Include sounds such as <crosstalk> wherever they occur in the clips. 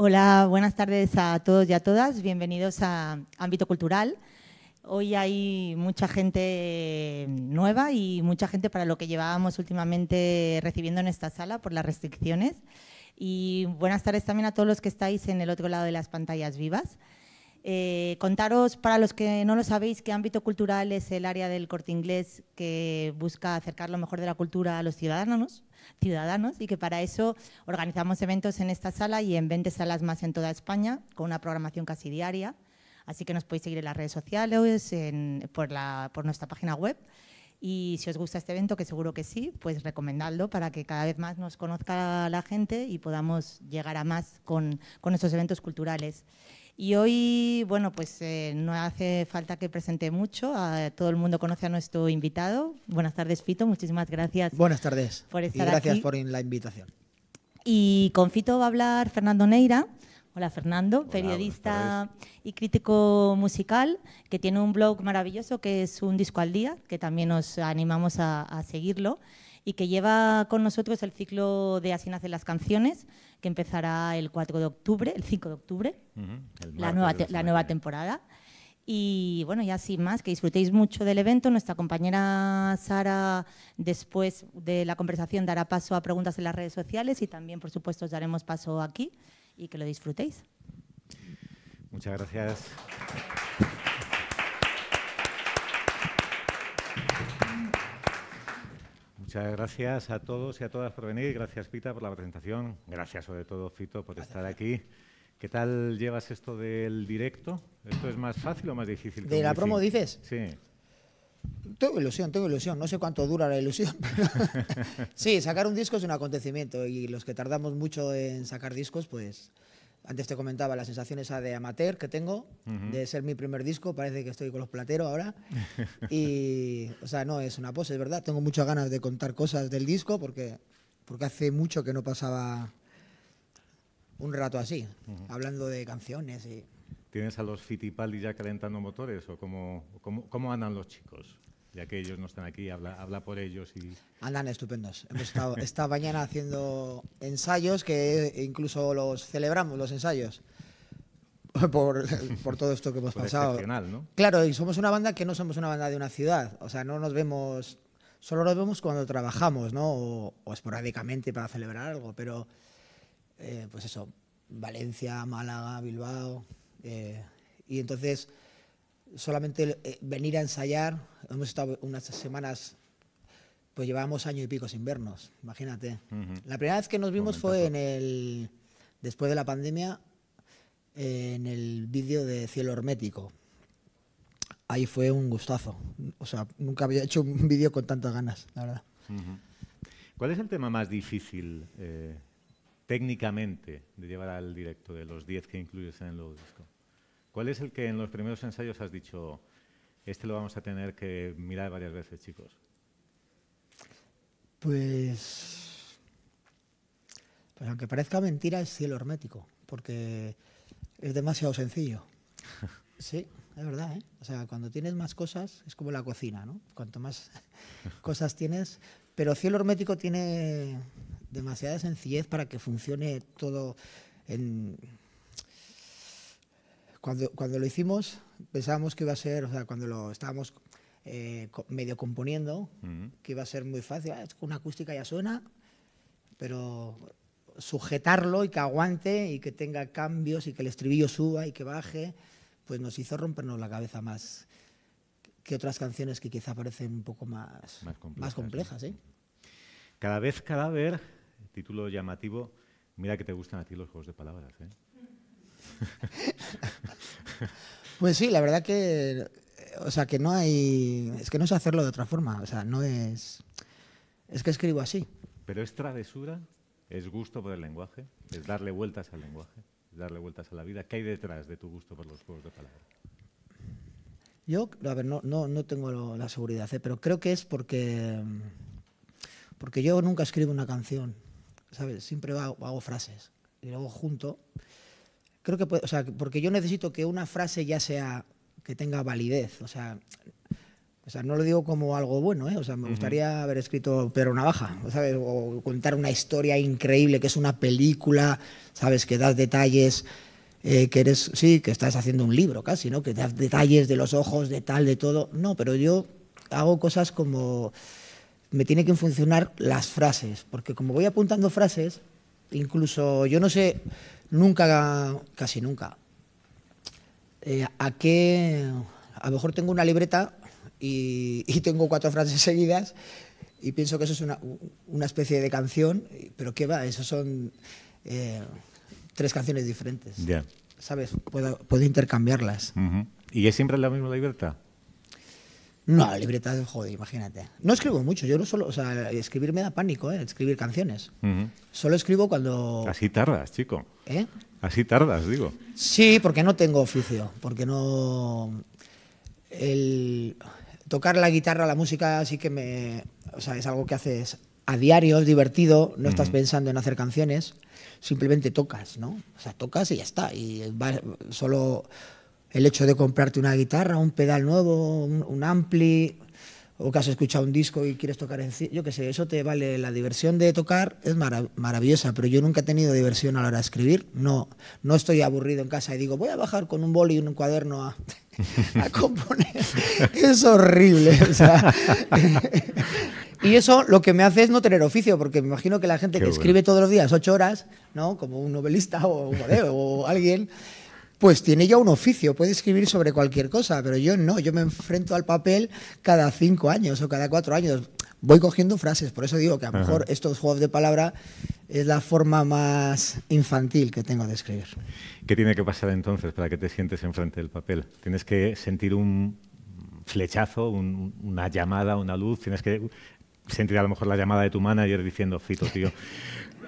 Hola, buenas tardes a todos y a todas. Bienvenidos a Ámbito Cultural. Hoy hay mucha gente nueva y mucha gente para lo que llevábamos últimamente recibiendo en esta sala por las restricciones. Y buenas tardes también a todos los que estáis en el otro lado de las pantallas vivas. Eh, contaros, para los que no lo sabéis, qué ámbito cultural es el área del corte inglés que busca acercar lo mejor de la cultura a los ciudadanos, ciudadanos y que para eso organizamos eventos en esta sala y en 20 salas más en toda España, con una programación casi diaria. Así que nos podéis seguir en las redes sociales, en, por, nuestra página web. Y si os gusta este evento, que seguro que sí, pues recomendadlo para que cada vez más nos conozca la gente y podamos llegar a más con, con estos eventos culturales. Y hoy, bueno, pues eh, no hace falta que presente mucho, todo el mundo conoce a nuestro invitado. Buenas tardes, Fito, muchísimas gracias. Buenas tardes. y gracias por la invitación. Y con Fito va a hablar Fernando Neira. Hola Fernando, periodista y crítico musical, que tiene un blog maravilloso que es Un Disco al Día, que también nos animamos a, a seguirlo, y que lleva con nosotros el ciclo de Así nacen las canciones, que empezará el 4 de octubre, el 5 de octubre, la, nueva la nueva temporada. Y bueno, ya sin más, que disfrutéis mucho del evento. Nuestra compañera Sara, después de la conversación, dará paso a preguntas en las redes sociales y también, por supuesto, os daremos paso aquí y que lo disfrutéis. Muchas gracias. Muchas gracias a todos y a todas por venir. Gracias, Pita, por la presentación. Gracias, sobre todo, Fito, por estar aquí. ¿Qué tal llevas esto del directo? ¿Esto es más fácil o más difícil? ¿De la promo dices? Sí. Tengo ilusión, tengo ilusión. No sé cuánto dura la ilusión. <laughs> Pero <laughs> sí, sacar un disco es un acontecimiento y los que tardamos mucho en sacar discos, pues antes te comentaba la sensación esa de amateur que tengo, de ser mi primer disco, parece que estoy con los plateros ahora. <laughs> Y, o sea, no es una pose, es verdad. Tengo muchas ganas de contar cosas del disco porque, porque hace mucho que no pasaba un rato así, hablando de canciones y... ¿Tienes a los Fittipaldi ya calentando motores o cómo, cómo, cómo andan los chicos? ya que ellos no están aquí, habla, por ellos. y Andan estupendos. Hemos estado esta mañana haciendo ensayos que incluso los celebramos, los ensayos. Por, todo esto que hemos pues pasado. Claro, y somos una banda que no somos una banda de una ciudad, o sea, no nos vemos, solo nos vemos cuando trabajamos, ¿no? O, esporádicamente para celebrar algo, pero eh, pues eso, Valencia, Málaga, Bilbao, eh, y entonces solamente eh, venir a ensayar hemos estado unas semanas, pues llevábamos año y pico sin vernos, imagínate. La primera vez que nos vimos fue en el, después de la pandemia, en el vídeo de Cielo Hermético. Ahí fue un gustazo. O sea, nunca había hecho un vídeo con tantas ganas, la verdad. ¿Cuál es el tema más difícil eh, técnicamente de llevar al directo de los 10 que incluyes en el nuevo disco? ¿Cuál es el que en los primeros ensayos has dicho, este lo vamos a tener que mirar varias veces, chicos. Pues, pues aunque parezca mentira, es cielo hermético, porque es demasiado sencillo. <laughs> Sí, es verdad, ¿eh? O sea, cuando tienes más cosas, es como la cocina, ¿no? Cuanto más <laughs> cosas tienes, pero cielo hermético tiene demasiada sencillez para que funcione todo en... Cuando, cuando lo hicimos, pensábamos que iba a ser, o sea, cuando lo estábamos eh, medio componiendo, que iba a ser muy fácil, ah, una acústica ya suena, pero sujetarlo y que aguante y que tenga cambios y que el estribillo suba y que baje, pues nos hizo rompernos la cabeza más que otras canciones que quizá parecen un poco más, más complejas. ¿eh? Cada vez cadáver, título llamativo, mira que te gustan a ti los juegos de palabras. ¿eh? <laughs> Pues sí, la verdad que, o sea, que no hay, es que no es hacerlo de otra forma, o sea, no es, es que escribo así. Pero es travesura, es gusto por el lenguaje, es darle vueltas al lenguaje, darle vueltas a la vida. ¿Qué hay detrás de tu gusto por los juegos de palabras? Yo, a ver, no, no, no tengo la seguridad, ¿eh? pero creo que es porque, porque yo nunca escribo una canción, ¿sabes? Siempre hago, hago frases y luego junto creo que o sea, porque yo necesito que una frase ya sea, que tenga validez, o sea, o sea, no lo digo como algo bueno, ¿eh? O sea, me gustaría haber escrito Pedro Navaja, ¿sabes? O contar una historia increíble, que es una película, ¿sabes? Que das detalles, eh, que eres, sí, que estás haciendo un libro casi, ¿no? Que das detalles de los ojos, de tal, de todo. No, pero yo hago cosas como, me tienen que funcionar las frases, porque como voy apuntando frases, Incluso yo no sé nunca, casi nunca, eh, a qué... A lo mejor tengo una libreta y, tengo cuatro frases seguidas y pienso que eso es una, especie de canción, pero qué va, eso son eh, tres canciones diferentes. Ya. ¿Sabes? Puedo, intercambiarlas. ¿Y es siempre la misma libreta? No, de joder, imagínate. No escribo mucho, yo no solo, o sea, escribir me da pánico, eh, escribir canciones. Solo escribo cuando... Así tardas, chico. ¿Eh? Así tardas, digo. Sí, porque no tengo oficio, porque no... El tocar la guitarra, la música, así que me... O sea, es algo que haces a diario, es divertido, no estás pensando en hacer canciones, simplemente tocas, ¿no? O sea, tocas y ya está. Y va, solo el hecho de comprarte una guitarra, un pedal nuevo, un, ampli, o que has escuchado un disco y quieres tocar en yo qué sé, eso te vale, la diversión de tocar es maravillosa, pero yo nunca he tenido diversión a la hora de escribir, no, no estoy aburrido en casa y digo, voy a bajar con un boli y un cuaderno a, <laughs> componer, <laughs> es horrible, Y eso lo que me hace es no tener oficio, porque me imagino que la gente que escribe todos los días ocho horas, ¿no? como un novelista o, o alguien, pues tiene ya un oficio, puede escribir sobre cualquier cosa, pero yo no, yo me enfrento al papel cada cinco años o cada cuatro años. Voy cogiendo frases, por eso digo que a lo mejor estos juegos de palabra es la forma más infantil que tengo de escribir. ¿Qué tiene que pasar entonces para que te sientes enfrente del papel? ¿Tienes que sentir un flechazo, una llamada, una luz? ¿Tienes que sentir a lo mejor la llamada de tu manager diciendo, Fito, tío,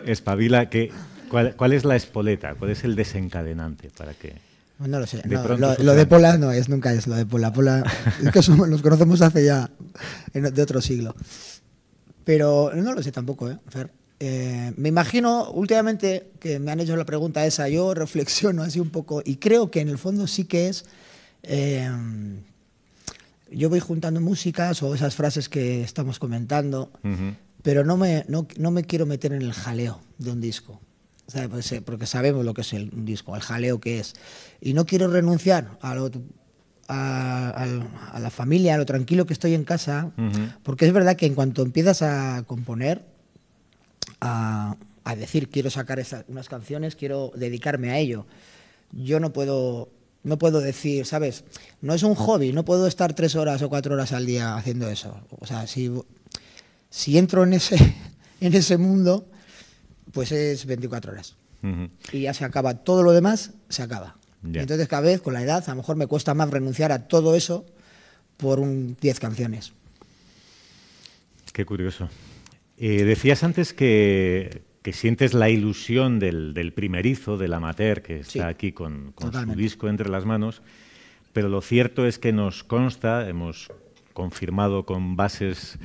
espabila, que ¿Cuál, es la espoleta? ¿Cuál es el desencadenante para que.? No lo sé. lo, de Pola no es, nunca es lo de Pola. Pola <laughs> que los conocemos hace ya de otro siglo. Pero no lo sé tampoco, ¿eh, Fer? Eh, me imagino últimamente que me han hecho la pregunta esa, yo reflexiono así un poco y creo que en el fondo sí que es... Eh, yo voy juntando músicas o esas frases que estamos comentando, pero no me, no, no me quiero meter en el jaleo de un disco. Pues, eh, porque sabemos lo que es el, un disco, el jaleo que es. Y no quiero renunciar a a, la familia, a lo tranquilo que estoy en casa, porque es verdad que en cuanto empiezas a componer, a, decir quiero sacar unas canciones, quiero dedicarme a ello, yo no puedo, no puedo decir, ¿sabes? No es un hobby, no puedo estar tres horas o cuatro horas al día haciendo eso. O sea, si, si entro en ese, <laughs> en ese mundo, pues es 24 horas. Y ya se acaba. Todo lo demás se acaba. Entonces cada vez con la edad a lo mejor me cuesta más renunciar a todo eso por un 10 canciones. Qué curioso. Eh, decías antes que, sientes la ilusión del, primerizo, del amateur, que está aquí con, con su disco entre las manos, pero lo cierto es que nos consta, hemos confirmado con bases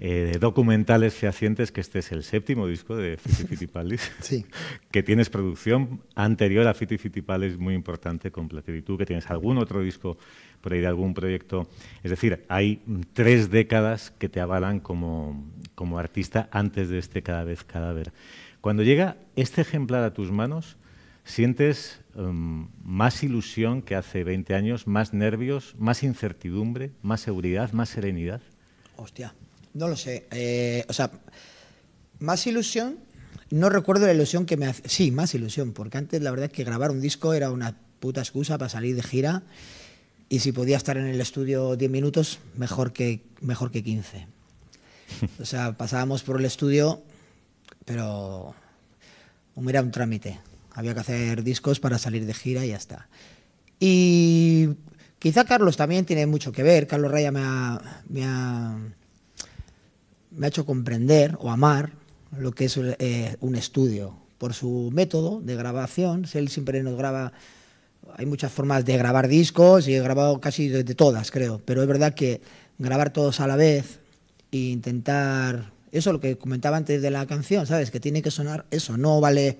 eh, de documentales fehacientes, que este es el séptimo disco de Fiti <laughs> Fiti sí. que tienes producción anterior a Fiti Fitipaldis muy importante con tú. que tienes algún otro disco por ahí de algún proyecto. Es decir, hay tres décadas que te avalan como, como artista antes de este cada vez cadáver. Cuando llega este ejemplar a tus manos, ¿sientes em, más ilusión que hace 20 años, más nervios, más incertidumbre, más seguridad, más serenidad? Hostia. No lo sé. Eh, o sea, más ilusión. No recuerdo la ilusión que me hace. Sí, más ilusión, porque antes la verdad es que grabar un disco era una puta excusa para salir de gira y si podía estar en el estudio 10 minutos, mejor que, mejor que 15. <laughs> O sea, pasábamos por el estudio, pero era un trámite. Había que hacer discos para salir de gira y ya está. Y quizá Carlos también tiene mucho que ver. Carlos Raya me me ha me ha hecho comprender o amar lo que es eh, un estudio. Por su método de grabación, él siempre nos graba, hay muchas formas de grabar discos y he grabado casi de, todas, creo, pero es verdad que grabar todos a la vez e intentar, eso lo que comentaba antes de la canción, ¿sabes? Que tiene que sonar eso, no vale,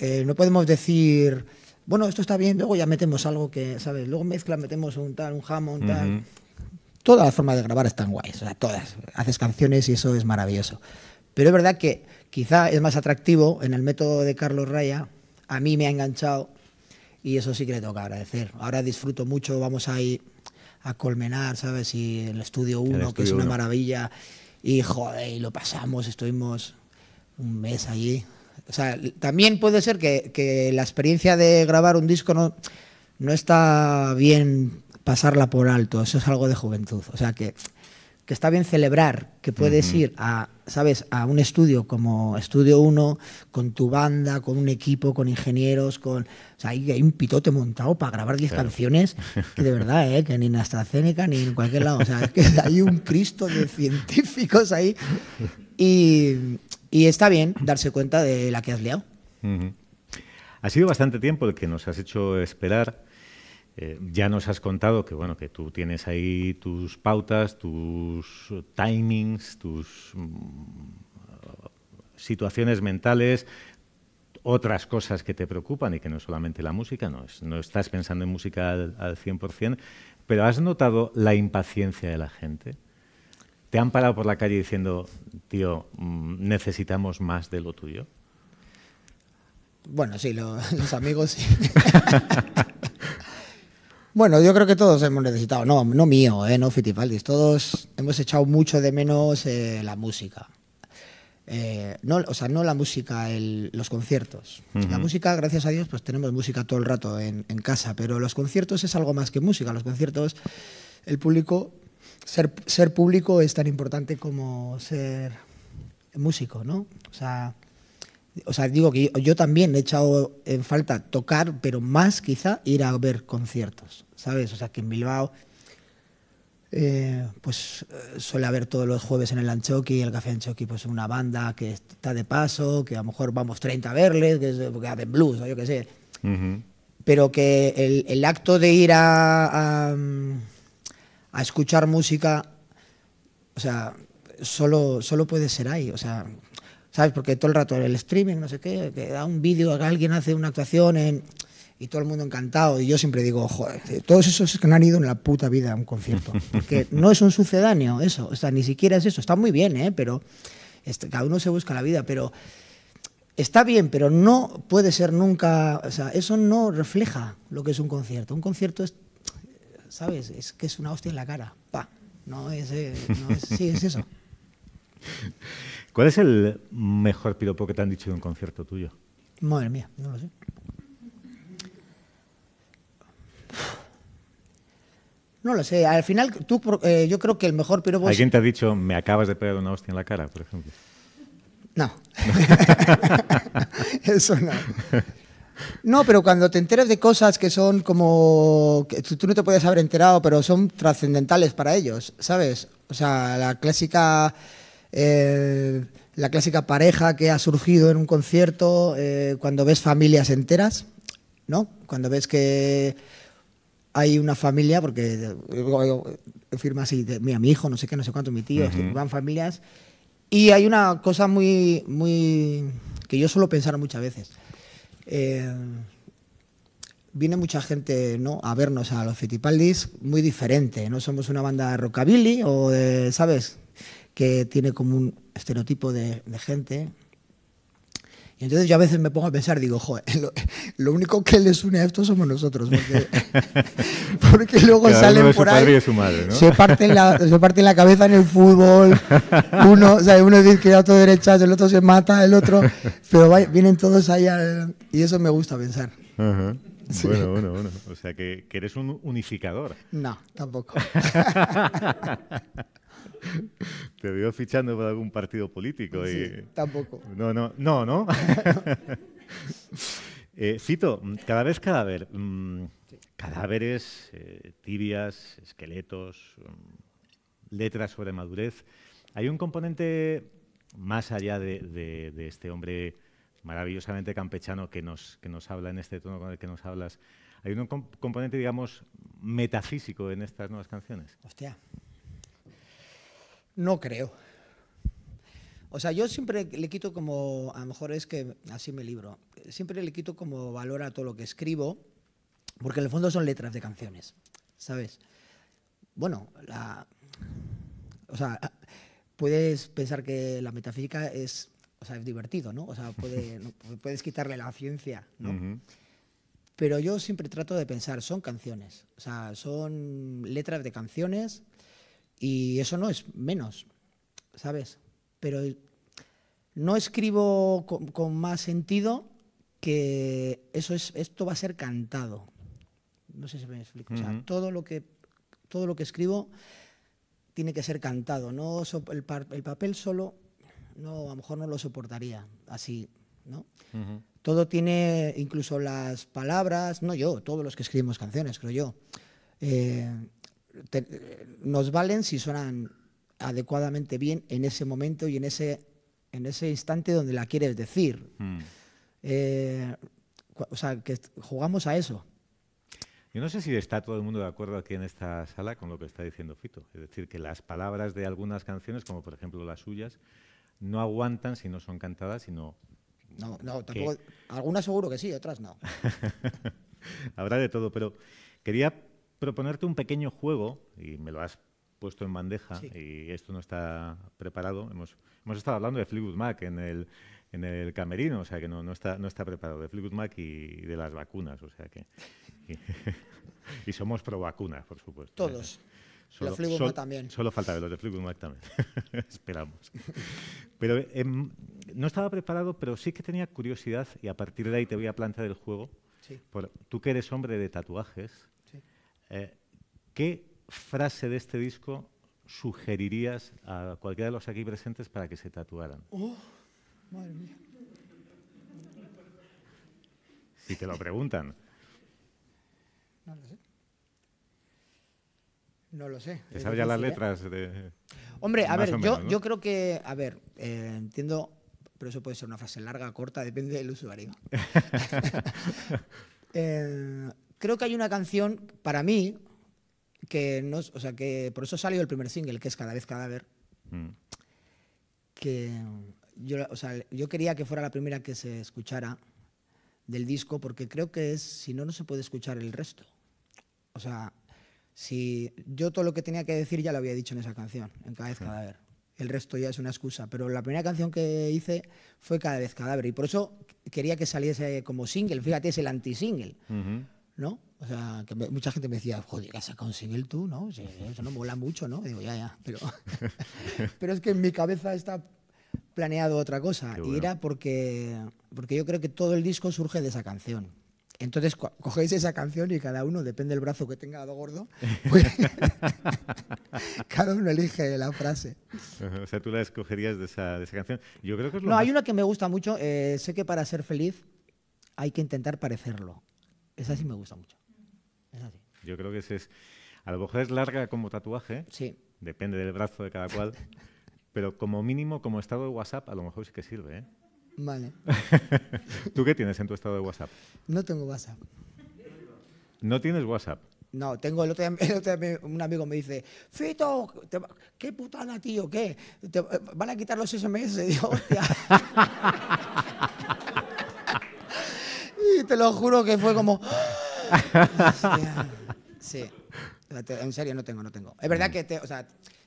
eh, no podemos decir, bueno, esto está bien, luego ya metemos algo que, ¿sabes? Luego mezcla, metemos un tal, un jamón, tal todas las formas de grabar están guays, o sea, todas. Haces canciones y eso es maravilloso. Pero es verdad que quizá es más atractivo en el método de Carlos Raya, a mí me ha enganchado y eso sí que le toca agradecer. Ahora disfruto mucho, vamos a ir a Colmenar, ¿sabes? Y el Estudio 1, que es una maravilla. Y joder, y lo pasamos, estuvimos un mes allí. O sea, también puede ser que, la experiencia de grabar un disco no, no está bien pasarla por alto, eso es algo de juventud. O sea que, está bien celebrar que puedes ir a, ¿sabes? a un estudio como Estudio 1, con tu banda, con un equipo, con ingenieros, con. O sea, hay, un pitote montado para grabar 10 canciones, que de verdad, ¿eh? que ni en AstraZeneca ni en cualquier lado. O sea, que hay un Cristo de científicos ahí. Y, está bien darse cuenta de la que has liado. Ha sido bastante tiempo el que nos has hecho esperar. Eh, ya nos has contado que bueno que tú tienes ahí tus pautas, tus timings, tus mm, situaciones mentales, otras cosas que te preocupan y que no solamente la música, no, estás pensando en música al, 100%, pero ¿has notado la impaciencia de la gente? ¿Te han parado por la calle diciendo, tío, mm, necesitamos más de lo tuyo? Bueno, sí, los amigos sí. <laughs> Bueno, yo creo que todos hemos necesitado, no, no mío, eh, no Fitipaldis, todos hemos echado mucho de menos eh, la música. Eh, no, o sea, no la música, los conciertos. La música, gracias a Dios, pues tenemos música todo el rato en, casa, pero los conciertos es algo más que música. Los conciertos, el público, ser, ser público es tan importante como ser músico, ¿no? O sea, o sea, digo que yo, también he echado en falta tocar, pero más quizá ir a ver conciertos, ¿sabes? O sea, que en Bilbao, eh, pues eh, suele haber todos los jueves en el Anchoqui, el Café Anchoqui, pues una banda que está de paso, que a lo mejor vamos 30 a verles, que, es, hacen blues o yo qué sé. Pero que el, acto de ir a, a, escuchar música, o sea, solo, solo puede ser ahí, o sea. ¿sabes? Porque todo el rato el streaming, no sé qué, que da un vídeo, alguien hace una actuación Y todo el mundo encantado. Y yo siempre digo, joder, todos esos que han ido en la puta vida a un concierto. <laughs> Porque no es un sucedáneo eso. O sea, ni siquiera es eso. Está muy bien, ¿eh? Pero este, cada uno se busca la vida. Pero está bien, pero no puede ser nunca, o sea, eso no refleja lo que es un concierto. Un concierto es, ¿sabes? Es que es una hostia en la cara, pa. No es, eh, no es sí, es eso. <laughs> ¿Cuál es el mejor piropo que te han dicho de un concierto tuyo? Madre mía, no lo sé. No lo sé. Al final, tú, eh, yo creo que el mejor piropo. ¿Alguien te ha dicho, me acabas de pegar una hostia en la cara, por ejemplo? No. <laughs> Eso no. No, pero cuando te enteras de cosas que son como. tú no te puedes haber enterado, pero son trascendentales para ellos, ¿sabes? O sea, la clásica eh, la clásica pareja que ha surgido en un concierto, eh, cuando ves familias enteras, ¿no? Cuando ves que hay una familia, porque eh, firma así, mira, mi hijo, no sé qué, no sé cuánto, mi tío, van familias. Y hay una cosa muy, muy, que yo suelo pensar muchas veces. viene mucha gente ¿no? a vernos a los Fitipaldis muy diferente. No somos una banda de rockabilly o de, ¿sabes? que tiene como un estereotipo de, gente. Y entonces yo a veces me pongo a pensar, digo, joder, <laughs> lo, único que les une a esto somos nosotros, porque, luego salen por ahí, se, parten la, se la cabeza en el fútbol, <laughs> uno, o sea, uno es de izquierda, otro de derecha, el otro se mata, el otro, pero vienen todos ahí y eso me gusta pensar. Bueno, bueno, bueno. O sea, que eres un unificador. No, tampoco. <laughs> <laughs> Te veo fichando por algún partido político. y... tampoco. No, no, no, no. cito, <laughs> <laughs> eh, cada vez cadáver. Mm, cadáveres, eh, tibias, esqueletos, mm, letras sobre madurez. Hay un componente más allá de, este hombre maravillosamente campechano que nos, que nos habla en este tono con el que nos hablas. Hay un componente, digamos, metafísico en estas nuevas canciones. Hostia. No creo. O sea, yo siempre le quito como, a lo mejor es que así me libro, siempre le quito como valor a todo lo que escribo, porque en el fondo son letras de canciones, ¿sabes? Bueno, la, o sea, puedes pensar que la metafísica es, divertido, ¿no? O sea, <laughs> pues puedes quitarle la ciencia, ¿no? Pero yo siempre trato de pensar, son canciones, o sea, son letras de canciones y eso no es menos, ¿sabes? Pero no escribo con, más sentido que eso es, esto va a ser cantado. No sé si me explico. todo lo que, todo lo que escribo tiene que ser cantado. No el, papel solo, no, a lo mejor no lo soportaría así, ¿no? Todo tiene, incluso las palabras, no yo, todos los que escribimos canciones, creo yo. Eh, nos valen si suenan adecuadamente bien en ese momento y en ese, en ese instante donde la quieres decir. Hmm. Eh, o sea, que jugamos a eso. Yo no sé si está todo el mundo de acuerdo aquí en esta sala con lo que está diciendo Fito. Es decir, que las palabras de algunas canciones, como por ejemplo las suyas, no aguantan si no son cantadas, sino... No, no, tampoco... Algunas seguro que sí, otras no. <laughs> Habrá de todo, pero quería proponerte un pequeño juego, y me lo has puesto en bandeja, y esto no está preparado. Hemos, hemos estado hablando de Fleetwood Mac en el, en el camerino, o sea que no, está, no está preparado, de Fleetwood Mac y de las vacunas, o sea que... Y, <laughs> somos pro vacunas, por supuesto. Todos. <laughs> Solo, los Mac también. Solo falta los de Fleetwood Mac también. <laughs> Esperamos. Pero em, no estaba preparado, pero sí que tenía curiosidad y a partir de ahí te voy a plantear el juego. Sí. tú que eres hombre de tatuajes, eh, ¿Qué frase de este disco sugerirías a cualquiera de los aquí presentes para que se tatuaran? ¡Oh! Madre mía. Si te lo preguntan. No lo sé. No lo sé. ¿Te sabes ya las ¿eh? letras Hombre, a ver, yo, creo que. A ver, eh, entiendo. Pero eso puede ser una frase larga, corta, depende del usuario. <laughs> <laughs> eh, creo que hay una canción para mí que no, o sea, que por eso salió el primer single, que es Cada vez Cadáver. Mm. Que yo, o sea, yo quería que fuera la primera que se escuchara del disco, porque creo que es, si no, no se puede escuchar el resto. O sea, si yo todo lo que tenía que decir ya lo había dicho en esa canción, en Cada vez Cadáver. El resto ya es una excusa, pero la primera canción que hice fue Cada vez Cadáver, y por eso quería que saliese como single, fíjate, es el anti-single. ¿no? O sea, que mucha gente me decía, joder, ¿has sacado un single tú? ¿no? eso no mola mucho, ¿no? digo, ya, ya, pero, <laughs> pero es que en mi cabeza está planeado otra cosa. Y era porque, porque yo creo que todo el disco surge de esa canción. Entonces cogéis esa canción y cada uno, depende del brazo que tenga dado gordo, <laughs> pues, <laughs> cada uno elige la frase. O sea, tú la escogerías de esa, de esa canción. Yo creo que No, hay una que me gusta mucho. Eh, sé que para ser feliz hay que intentar parecerlo. Esa sí me gusta mucho. es así. Yo creo que ese es. A lo mejor es larga como tatuaje. Sí. Depende del brazo de cada cual. <laughs> pero como mínimo, como estado de WhatsApp, a lo mejor sí que sirve. ¿eh? Vale. <laughs> ¿Tú qué tienes en tu estado de WhatsApp? No tengo WhatsApp. ¿No tienes WhatsApp? No, tengo el otro, día, <laughs> un amigo me dice, Fito, ¿qué putada, tío? ¿Qué? Eh, ¿Van a quitar los SMS? Y te lo juro que fue como... <laughs> Sí. En serio, no tengo, no tengo. Es verdad mm. que, te, o sea,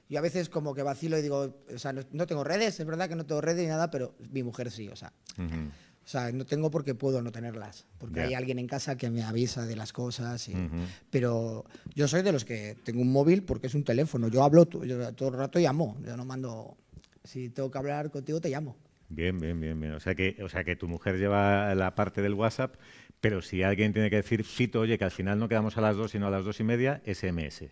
yo a veces como que vacilo y digo, o sea, no, tengo redes, es verdad que no tengo redes ni nada, pero mi mujer sí, o sea. O sea, no tengo porque puedo no tenerlas, porque hay alguien en casa que me avisa de las cosas. Pero yo soy de los que tengo un móvil porque es un teléfono. Yo hablo yo todo el rato llamo. Yo no mando. Si tengo que hablar contigo, te llamo. Bien, bien, bien, bien. O sea que, o sea que tu mujer lleva la parte del WhatsApp, pero si alguien tiene que decir, Fito, oye, que al final no quedamos a las dos, sino a las dos y media, SMS.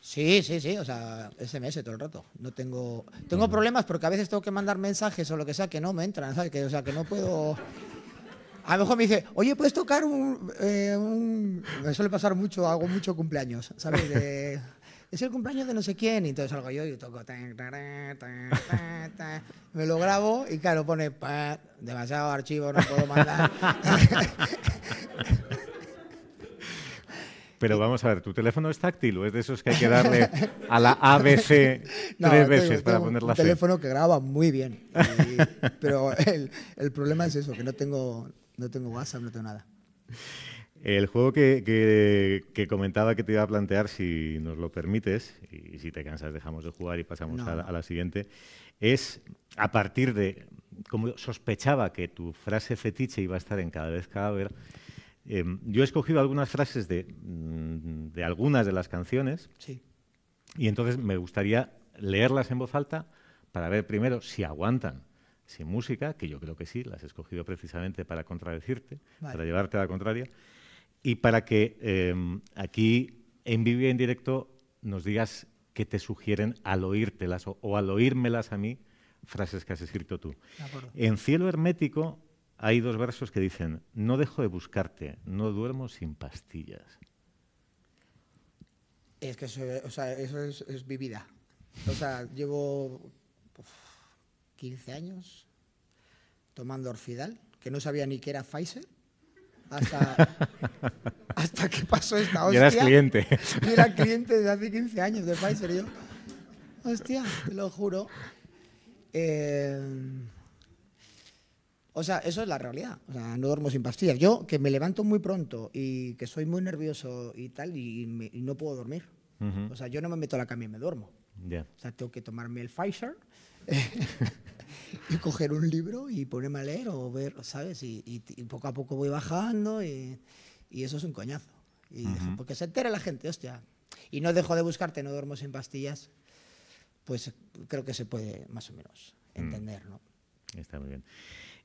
Sí, sí, sí, o sea, SMS todo el rato. No tengo tengo problemas porque a veces tengo que mandar mensajes o lo que sea que no me entran, ¿sabes? Que, o sea, que no puedo a lo mejor me dice, oye, ¿puedes tocar un, eh, Me suele pasar mucho, hago mucho cumpleaños, ¿sabes? es el cumpleaños de no sé quién. Y entonces salgo yo y toco. me lo grabo y claro, pone demasiado archivo, no puedo mandar. <laughs> Pero vamos a ver, ¿tu teléfono es táctil o es de esos que hay que darle a la ABC <laughs> tres veces para poner la un teléfono que graba muy bien. pero el, problema es eso, que no tengo, no tengo WhatsApp, no tengo nada. El juego que, comentaba que te iba a plantear, si nos lo permites, y si te cansas dejamos de jugar y pasamos a, la, siguiente, es a partir de, como sospechaba que tu frase fetiche iba a estar en cada vez cada vez. Em, yo he escogido algunas frases mm, de, algunas de las canciones sí. y entonces me gustaría leerlas en voz alta para ver primero si aguantan sin música, que yo creo que sí, las he escogido precisamente para contradecirte, para llevarte a la contraria y para que em, aquí en vivo y en directo nos digas qué te sugieren al oírtelas o, al oírmelas a mí, frases que has escrito tú. En Cielo Hermético hay dos versos que dicen, no dejo de buscarte, no duermo sin pastillas. Es que eso, es, vivida mi vida. O sea, llevo 15 años tomando Orfidal, que no sabía ni que era Pfizer hasta, <laughs> hasta que pasó esta hostia. Y eras cliente. <laughs> era cliente desde hace 15 años de Pfizer. yo, hostia, te lo juro. Eh, o sea, eso es la realidad. O sea, no duermo sin pastillas. Yo, que me levanto muy pronto y que soy muy nervioso y tal, y, no puedo dormir. O sea, yo no me meto a la cama y me duermo. O sea, tengo que tomarme el Pfizer. <laughs> y coger un libro y ponerme a leer o ver, ¿sabes? Y, poco a poco voy bajando y, eso es un coñazo. porque se entera la gente, hostia. Y no dejo de buscarte, no duermo sin pastillas, pues creo que se puede más o menos mm. entender, ¿no? Está muy bien.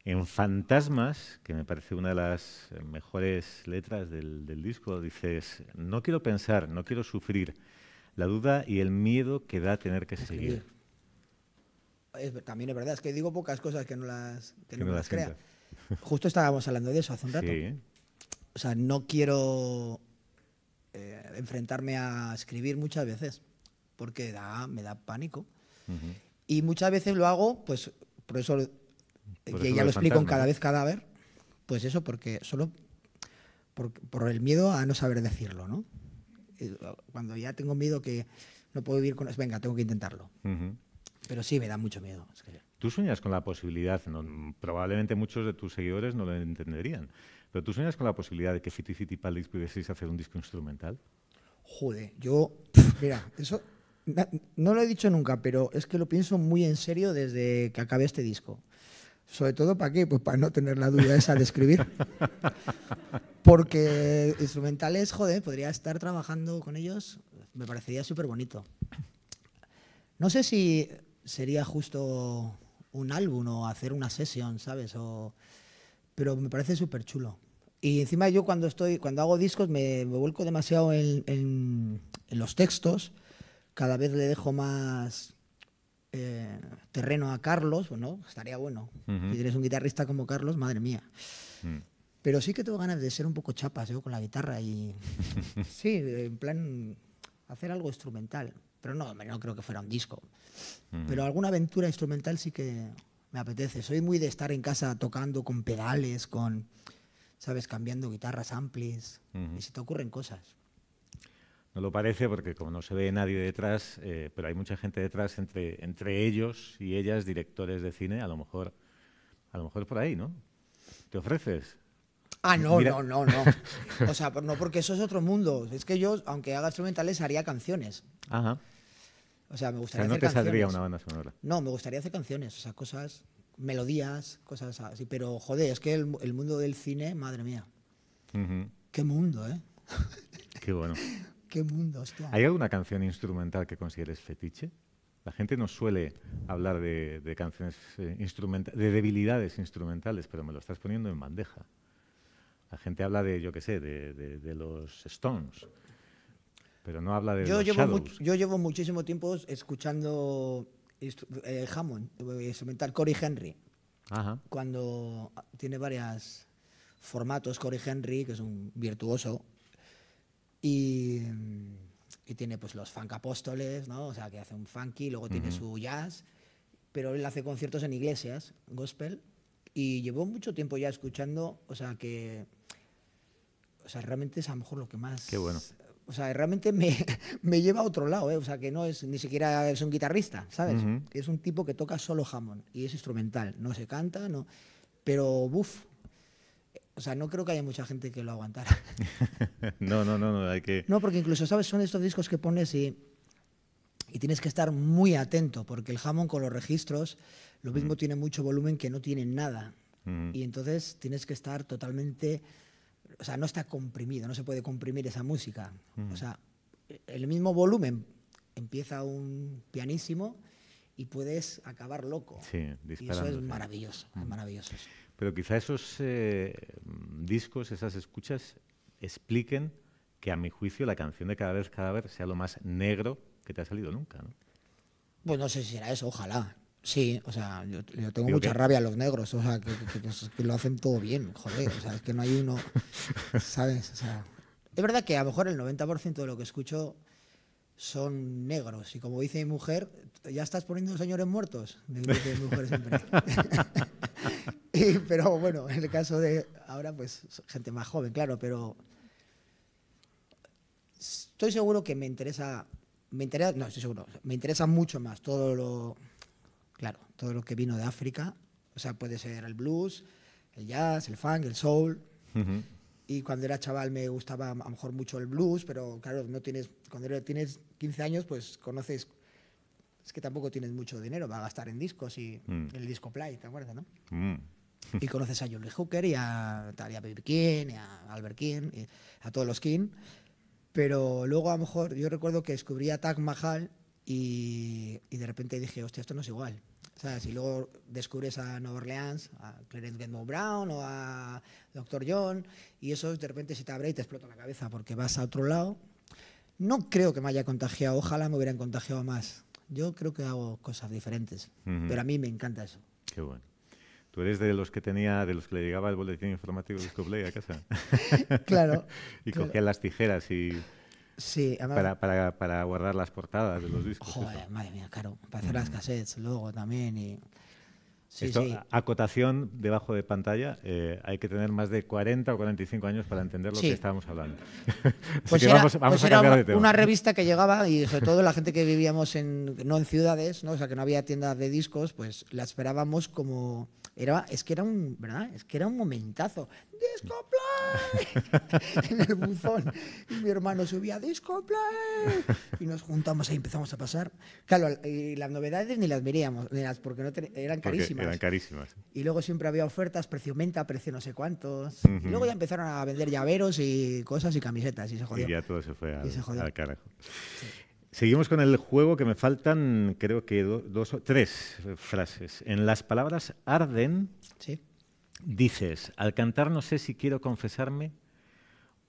En Fantasmas, que me parece una de las mejores letras del, disco, dices, no quiero pensar, no quiero sufrir, la duda y el miedo que da tener que seguir también es verdad, es que digo pocas cosas que no las, que, las crea. <laughs> Justo estábamos hablando de eso hace un rato. O sea, no quiero eh, enfrentarme a escribir muchas veces, porque da, me da pánico. Y muchas veces lo hago, pues, por eso, que ya, lo, explico en cada vez cadáver, pues eso, porque solo por, el miedo a no saber decirlo, ¿no? Uh, cuando ya tengo miedo que no puedo vivir con... Venga, tengo que intentarlo. Pero sí, me da mucho miedo. Tú sueñas con la posibilidad, probablemente muchos de tus seguidores no lo entenderían, pero tú sueñas con la posibilidad de que y City Palix pudieseis hacer un disco instrumental. Joder, yo, mira, eso no lo he dicho nunca, pero es que lo pienso muy en serio desde que acabé este disco. Sobre todo para qué, pues para no tener la duda esa de escribir. <laughs> Porque instrumentales, joder, podría estar trabajando con ellos, me parecería súper bonito. No sé si sería justo un álbum o hacer una sesión, ¿sabes? pero me parece súper chulo. Y encima yo cuando estoy, cuando hago discos me, vuelco demasiado en, los textos, cada vez le dejo más eh, terreno a Carlos, bueno, estaría bueno. Si tienes un guitarrista como Carlos, madre mía. Mm. Pero sí que tengo ganas de ser un poco chapas yo ¿eh? con la guitarra y <laughs> sí, en plan hacer algo instrumental. Pero no, no creo que fuera un disco. Mm. Pero alguna aventura instrumental sí que me apetece. Soy muy de estar en casa tocando con pedales, con, ¿sabes? Cambiando guitarras, amplis. Y se te ocurren cosas. No lo parece porque como no se ve nadie detrás, eh, pero hay mucha gente detrás entre, entre ellos y ellas, directores de cine, a lo mejor, a lo mejor por ahí, ¿no? ¿Te ofreces? Ah, no, no, no, no. <laughs> O sea, no porque eso es otro mundo. Es que yo, aunque haga instrumentales, haría canciones. Ajá. O sea, me gustaría no te saldría una banda sonora. No, me gustaría hacer canciones, o sea, cosas, melodías, cosas así. Pero, joder, es que el, mundo del cine, madre mía. Qué mundo, ¿eh? <laughs> Qué bueno. <laughs> Qué mundo, hostia. ¿Hay alguna canción instrumental que consideres fetiche? La gente no suele hablar de, canciones eh, instrumentales, de debilidades instrumentales, pero me lo estás poniendo en bandeja. La gente habla de, yo qué sé, de los Stones, pero no habla de yo llevo Yo llevo muchísimo tiempo escuchando eh, Hammond, instrumental eh, Cory Henry. Ajá. Cuando tiene varios formatos, Cory Henry, que es un virtuoso, y, tiene pues los funk apóstoles, ¿no? O sea, que hace un funky, luego tiene su jazz, pero él hace conciertos en iglesias, gospel, y llevo mucho tiempo ya escuchando, o sea, que o sea, realmente es a lo mejor lo que más Qué bueno o sea, realmente <laughs> me, lleva a otro lado, ¿eh? o sea, que no es ni siquiera es un guitarrista, ¿sabes? Es un tipo que toca solo jamón y es instrumental, no se canta, no. Pero, buf, o sea, no creo que haya mucha gente que lo aguantara. <laughs> no, no, no, no, hay que. No, porque incluso, ¿sabes? Son estos discos que pones y, y tienes que estar muy atento, porque el jamón con los registros, lo mismo tiene mucho volumen que no tiene nada. Y entonces tienes que estar totalmente o sea, no está comprimido, no se puede comprimir esa música. Mm. O sea, el mismo volumen empieza un pianísimo y puedes acabar loco. Sí, y eso es maravilloso, es mm. maravilloso. Pero quizá esos eh, discos, esas escuchas, expliquen que a mi juicio la canción de Cada vez vez sea lo más negro que te ha salido nunca, ¿no? Pues no sé si será eso, ojalá. Sí, o sea, yo, tengo mucha rabia a los negros, o sea, que, lo hacen todo bien, joder, o sea, es que no hay uno, ¿sabes? O sea, es verdad que a lo mejor el 90% de lo que escucho son negros, y como dice mi mujer, ya estás poniendo señores muertos, <laughs> pero bueno, en el caso de ahora, pues gente más joven, claro, pero estoy seguro que me interesa, me interesa, no, estoy seguro, me interesa mucho más todo lo Claro, todo lo que vino de África, o sea, puede ser el blues, el jazz, el funk, el soul. Y cuando era chaval me gustaba a lo mejor mucho el blues, pero claro, no tienes, cuando tienes 15 años, pues conoces, es que tampoco tienes mucho dinero va a gastar en discos y mm. el disco play, ¿te acuerdas, no? Mm. <laughs> Y conoces a Julie Hooker y a, Talia Baby y a Albert King, y a todos los King. Pero luego a lo mejor, yo recuerdo que descubrí a Tag Mahal y, de repente dije, hostia, esto no es igual. O sea, si luego descubres a Nueva Orleans, a Clarence Gilmore Brown o a Dr. John, y eso de repente se te abre y te explota la cabeza porque vas a otro lado. No creo que me haya contagiado, ojalá me hubieran contagiado más. Yo creo que hago cosas diferentes, pero a mí me encanta eso. Qué bueno. ¿Tú eres de los que tenía, de los que le llegaba el boletín informático de Scoplay a casa? <laughs> claro. <laughs> y cogían las tijeras y Sí, para, para, guardar las portadas de los discos. Joder, madre mía, claro. Para hacer las mm. cassettes luego también y. Sí, Acotación debajo de pantalla, eh, hay que tener más de 40 o 45 años para entender lo que estábamos hablando. <laughs> pues Una revista que llegaba y sobre todo la gente que vivíamos en, no en ciudades, ¿no? o sea que no había tiendas de discos, pues la esperábamos como era, es que era un, ¿verdad? Es que era un momentazo. ¡Disco Play! <laughs> en el buzón. Y mi hermano subía ¡Disco Play! Y nos juntamos y empezamos a pasar. Claro, y las novedades ni las miríamos, ni las, porque no eran carísimas. Eran carísimas. Y luego siempre había ofertas, precio menta, precio no sé cuántos. Y luego ya empezaron a vender llaveros y cosas y camisetas y se jodió. Y ya todo se fue al, carajo. Seguimos con el juego que me faltan, creo que dos o tres frases. En las palabras arden, dices, al cantar no sé si quiero confesarme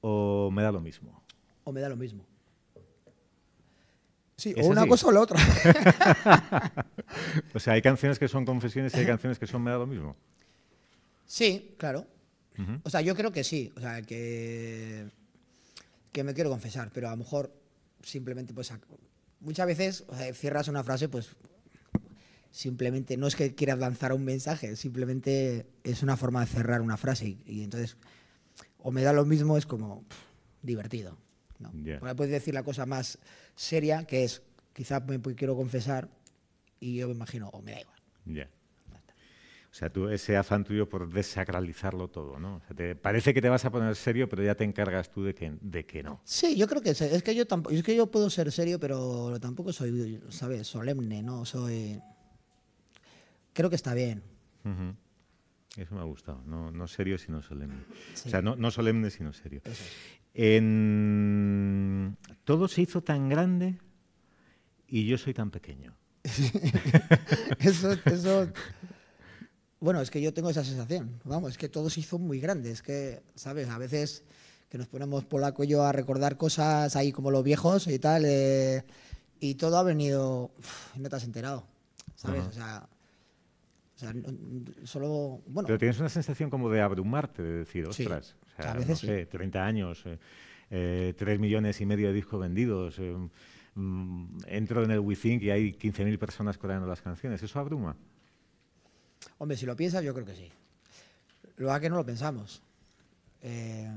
o me da lo mismo. O me da lo mismo. Sí, o una cosa o la otra. <laughs> o sea, hay canciones que son confesiones y hay canciones que son me da lo mismo. Sí, claro. O sea, yo creo que sí. O sea, que, que me quiero confesar, pero a lo mejor simplemente, pues muchas veces o sea, cierras una frase, pues simplemente no es que quieras lanzar un mensaje, simplemente es una forma de cerrar una frase. Y, entonces, o me da lo mismo, es como divertido. ¿no? Puedes decir la cosa más seria, que es, quizás me pues, quiero confesar, y yo me imagino, o me da igual. O sea, tú, ese afán tuyo por desacralizarlo todo, ¿no? O sea, te parece que te vas a poner serio, pero ya te encargas tú de que, de que no. Sí, yo creo que es que yo es que yo puedo ser serio, pero tampoco soy, ¿sabes? Solemne, ¿no? Soy. Creo que está bien. Eso me ha gustado. No, no serio, sino solemne. O sea, no, no solemne, sino serio. Todo se hizo tan grande y yo soy tan pequeño. <laughs> eso, eso bueno, es que yo tengo esa sensación. Vamos, es que todo se hizo muy grande. Es que, ¿sabes? A veces que nos ponemos polaco y yo a recordar cosas ahí como los viejos y tal, eh, y todo ha venido. no te has enterado, ¿sabes? O sea. solo. Bueno. Pero tienes una sensación como de abrumarte, de decir, ostras, a veces no sé, 30 años, eh, 3 eh, millones y medio de discos vendidos, eh, mm, entro en el WeThink y hay 15.000 personas coreando las canciones. ¿Eso abruma? Hombre, si lo piensas, yo creo que sí. Lo a que no lo pensamos. Eh,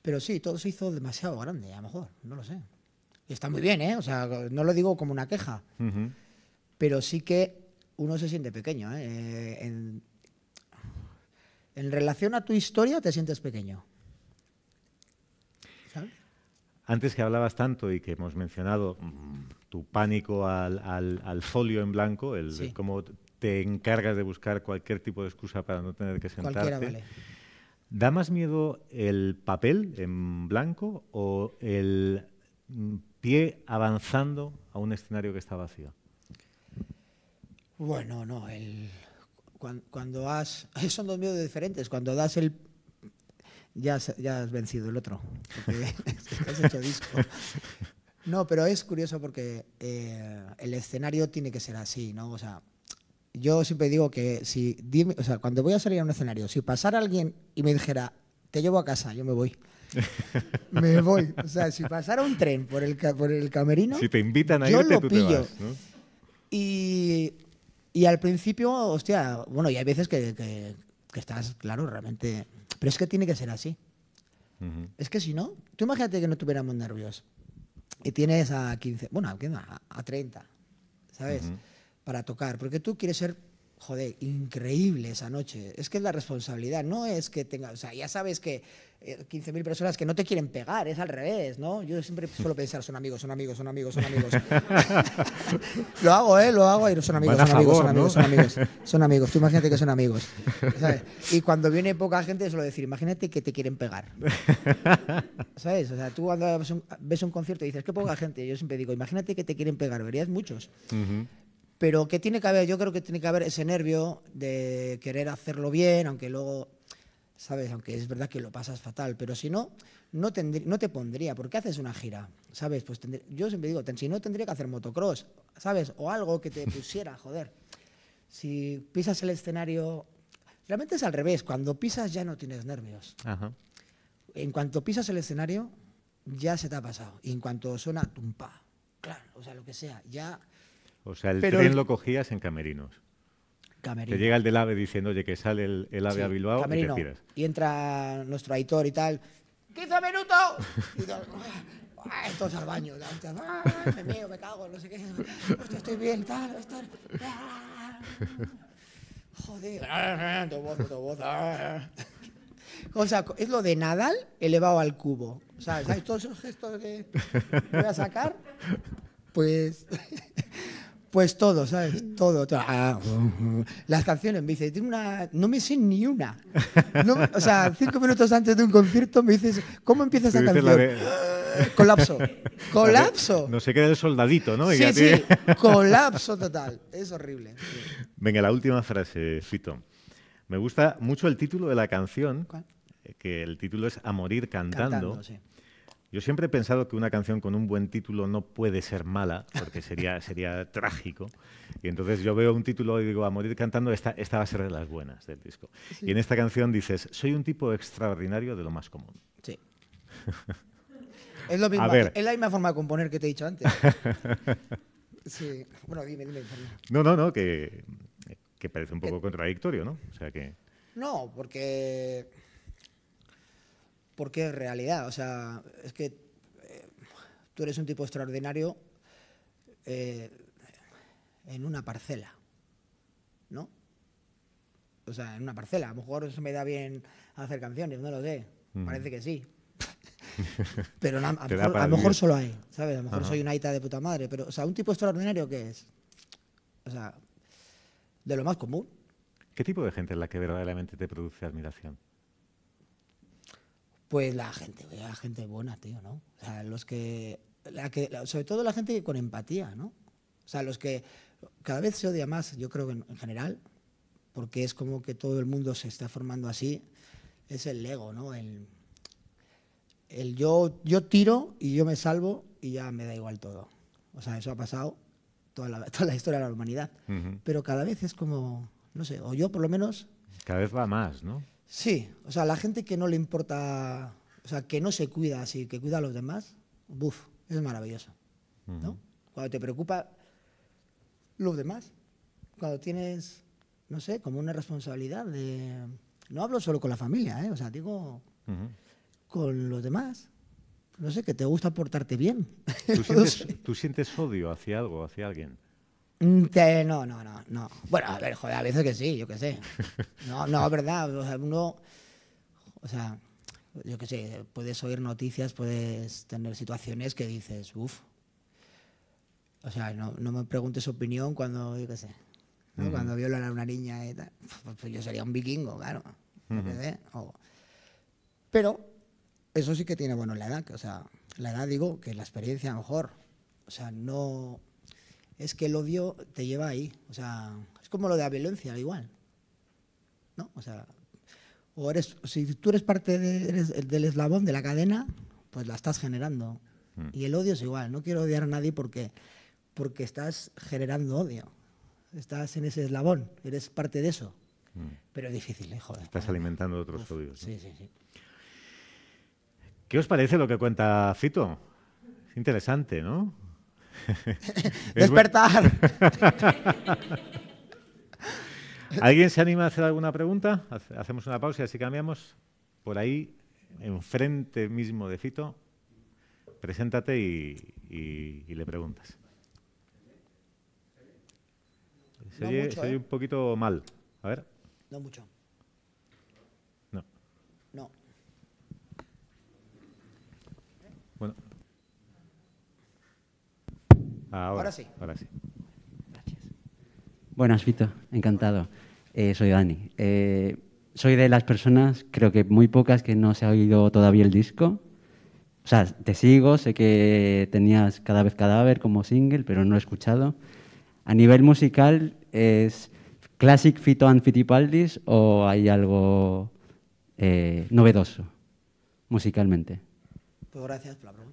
pero sí, todo se hizo demasiado grande, a lo mejor, no lo sé. Y está muy bien, ¿eh? O sea, no lo digo como una queja, pero sí que uno se siente pequeño. ¿eh? Eh, en, relación a tu historia, te sientes pequeño. ¿Sabes? Antes que hablabas tanto y que hemos mencionado mm, tu pánico al, folio en blanco, el de cómo te encargas de buscar cualquier tipo de excusa para no tener que sentarte. Cualquiera vale. ¿Da más miedo el papel en blanco o el pie avanzando a un escenario que está vacío? Bueno, no, cuando, has... <laughs> Son dos miedos diferentes. Cuando das el, ya has, vencido el otro, <laughs> has disco. No, pero es curioso porque eh, el escenario tiene que ser así, ¿no? O sea, yo siempre digo que si, cuando voy a salir a un escenario, si pasara alguien y me dijera, te llevo a casa, yo me voy. <laughs> me voy. O sea, si pasara un tren por el, por el camerino. Si te invitan a irte, tú Te vas, y, al principio, hostia, bueno, y hay veces que, estás, claro, realmente. Pero es que tiene que ser así. Es que si no, tú imagínate que no tuviéramos nervios. Y tienes a 15, bueno, a, 30, ¿sabes? para tocar, porque tú quieres ser, joder, increíble esa noche. Es que es la responsabilidad, no es que tenga, o sea, ya sabes que 15.000 eh, personas que no te quieren pegar, es al revés, ¿no? Yo siempre suelo pensar, son amigos, son amigos, son amigos, son amigos. <laughs> lo hago, ¿eh? Lo hago y son amigos, son amigos, son, amigos son amigos, son amigos, Tú imagínate que son amigos. <laughs> ¿sabes? Y cuando viene poca gente suelo decir, imagínate que te quieren pegar. <laughs> ¿Sabes? O sea, tú cuando ves un, concierto y dices, qué poca gente. Yo siempre digo, imagínate que te quieren pegar, verías muchos. Pero ¿qué tiene que haber? Yo creo que tiene que haber ese nervio de querer hacerlo bien, aunque luego, ¿sabes? Aunque es verdad que lo pasas fatal, pero si no, no, no te pondría. porque haces una gira? ¿Sabes? Pues yo siempre digo, si no, tendría que hacer motocross, ¿sabes? O algo que te pusiera, joder. Si pisas el escenario... Realmente es al revés, cuando pisas ya no tienes nervios. En cuanto pisas el escenario, ya se te ha pasado. Y en cuanto suena, tumpa, claro, o sea, lo que sea, ya o sea, el tren lo cogías en camerinos. Camerinos. Te llega el del AVE diciendo, oye, que sale el, AVE a Bilbao y te tiras. Y entra nuestro editor y tal, ¡15 minutos! <laughs> Y ah, al baño, ¡Ah, me mío, me cago, no sé qué, estoy bien, tal, Estoy... <laughs> ¡Ah! joder, <laughs> O sea, es lo de Nadal elevado al cubo. O sea, ¿sabes todos esos gestos que voy a sacar? Pues pues todo, ¿sabes? Todo. Ah, uh, uh. las canciones, me dice, tiene una... no me sé ni una. o sea, cinco minutos antes de un concierto me dices, ¿cómo empiezas a canción? Ah, colapso. Colapso. No se queda el soldadito, ¿no? Sí, sí. <laughs> Colapso total. Es horrible. Venga, la última frase, Fito. Me gusta mucho el título de la canción, que el título es A morir cantando. Yo siempre he pensado que una canción con un buen título no puede ser mala, porque sería, <laughs> sería trágico. Y entonces yo veo un título y digo, a morir cantando, esta, esta va a ser de las buenas del disco. Y en esta canción dices, soy un tipo extraordinario de lo más común. Sí. <laughs> es, la misma forma de componer que te he dicho antes. <laughs> sí. Bueno, dime, dime. No, no, no, que, parece un poco contradictorio, ¿no? O sea que... No, porque porque es realidad. O sea, es que eh, tú eres un tipo extraordinario eh, en una parcela, ¿no? O sea, en una parcela. A lo mejor eso me da bien hacer canciones, no lo sé. Parece que sí. <laughs> pero a, lo mejor solo hay, ¿sabes? A lo mejor soy una ita de puta madre. Pero, o sea, un tipo extraordinario que es. O sea, de lo más común. ¿Qué tipo de gente es la que verdaderamente te produce admiración? Pues la gente, la gente buena, tío, ¿no? O sea, los que, sobre todo la gente con empatía, ¿no? O sea, los que cada vez se odia más, yo creo que en, general, porque es como que todo el mundo se está formando así, es el ego, ¿no? El, el yo, yo tiro y yo me salvo y ya me da igual todo. O sea, eso ha pasado toda la, <laughs> toda la historia de la humanidad. Pero cada vez es como, no sé, o yo por lo menos... Cada vez va más, ¿no? Sí, o sea, la gente que no le importa, o sea, que no se cuida así, que cuida a los demás, buf, es maravilloso. ¿no? Cuando te preocupa los demás, cuando tienes, no sé, como una responsabilidad de... No hablo solo con la familia, ¿eh? o sea, digo con los demás. No sé, que te gusta portarte bien. ¿Tú, <laughs> sientes, ¿Tú sientes odio hacia algo, hacia alguien? Mm, no, no, no, no. Bueno, a ver, joder, a veces que sí, yo qué sé. <laughs> No, no, verdad. O sea, uno, o sea, yo qué sé, puedes oír noticias, puedes tener situaciones que dices, uff. O sea, no, no, me preguntes opinión cuando, yo qué sé, cuando violan a una niña y tal. Pues, pues yo sería un vikingo, claro. pero eso sí que tiene bueno la edad. Que, o sea, la edad digo que la experiencia a lo mejor. O sea, no es que el odio te lleva ahí. O sea, es como lo de la violencia, igual. ¿No? O sea, o eres, si tú eres parte del eslabón de la cadena, pues la estás generando. Hmm. Y el odio es igual. No quiero odiar a nadie porque, porque estás generando odio. Estás en ese eslabón, eres parte de eso. Hmm. Pero es difícil, ¿eh? joder. Estás alimentando otros odios. Sí, sí, sí. ¿Qué os parece lo que cuenta Fito? Es interesante, ¿no? Despertar. <laughs> ¿Alguien se anima a hacer alguna pregunta? Hacemos una pausa y así cambiamos. Por ahí, enfrente mismo de Fito, preséntate y, le preguntas. Se, ¿eh? un poquito mal. A ver. No mucho. No. No. Bueno. Ah, ahora, sí. Ahora sí. Buenas, Fito. Encantado. Eh, soy Dani. Eh, soy de las personas, creo que muy pocas, que no se ha oído todavía el disco. O sea, te sigo, sé que tenías cada vez cadáver como single, pero no he escuchado. A nivel musical, ¿es Classic Fito and Fitipaldis o hay algo eh, novedoso musicalmente? Pues gracias por la pregunta.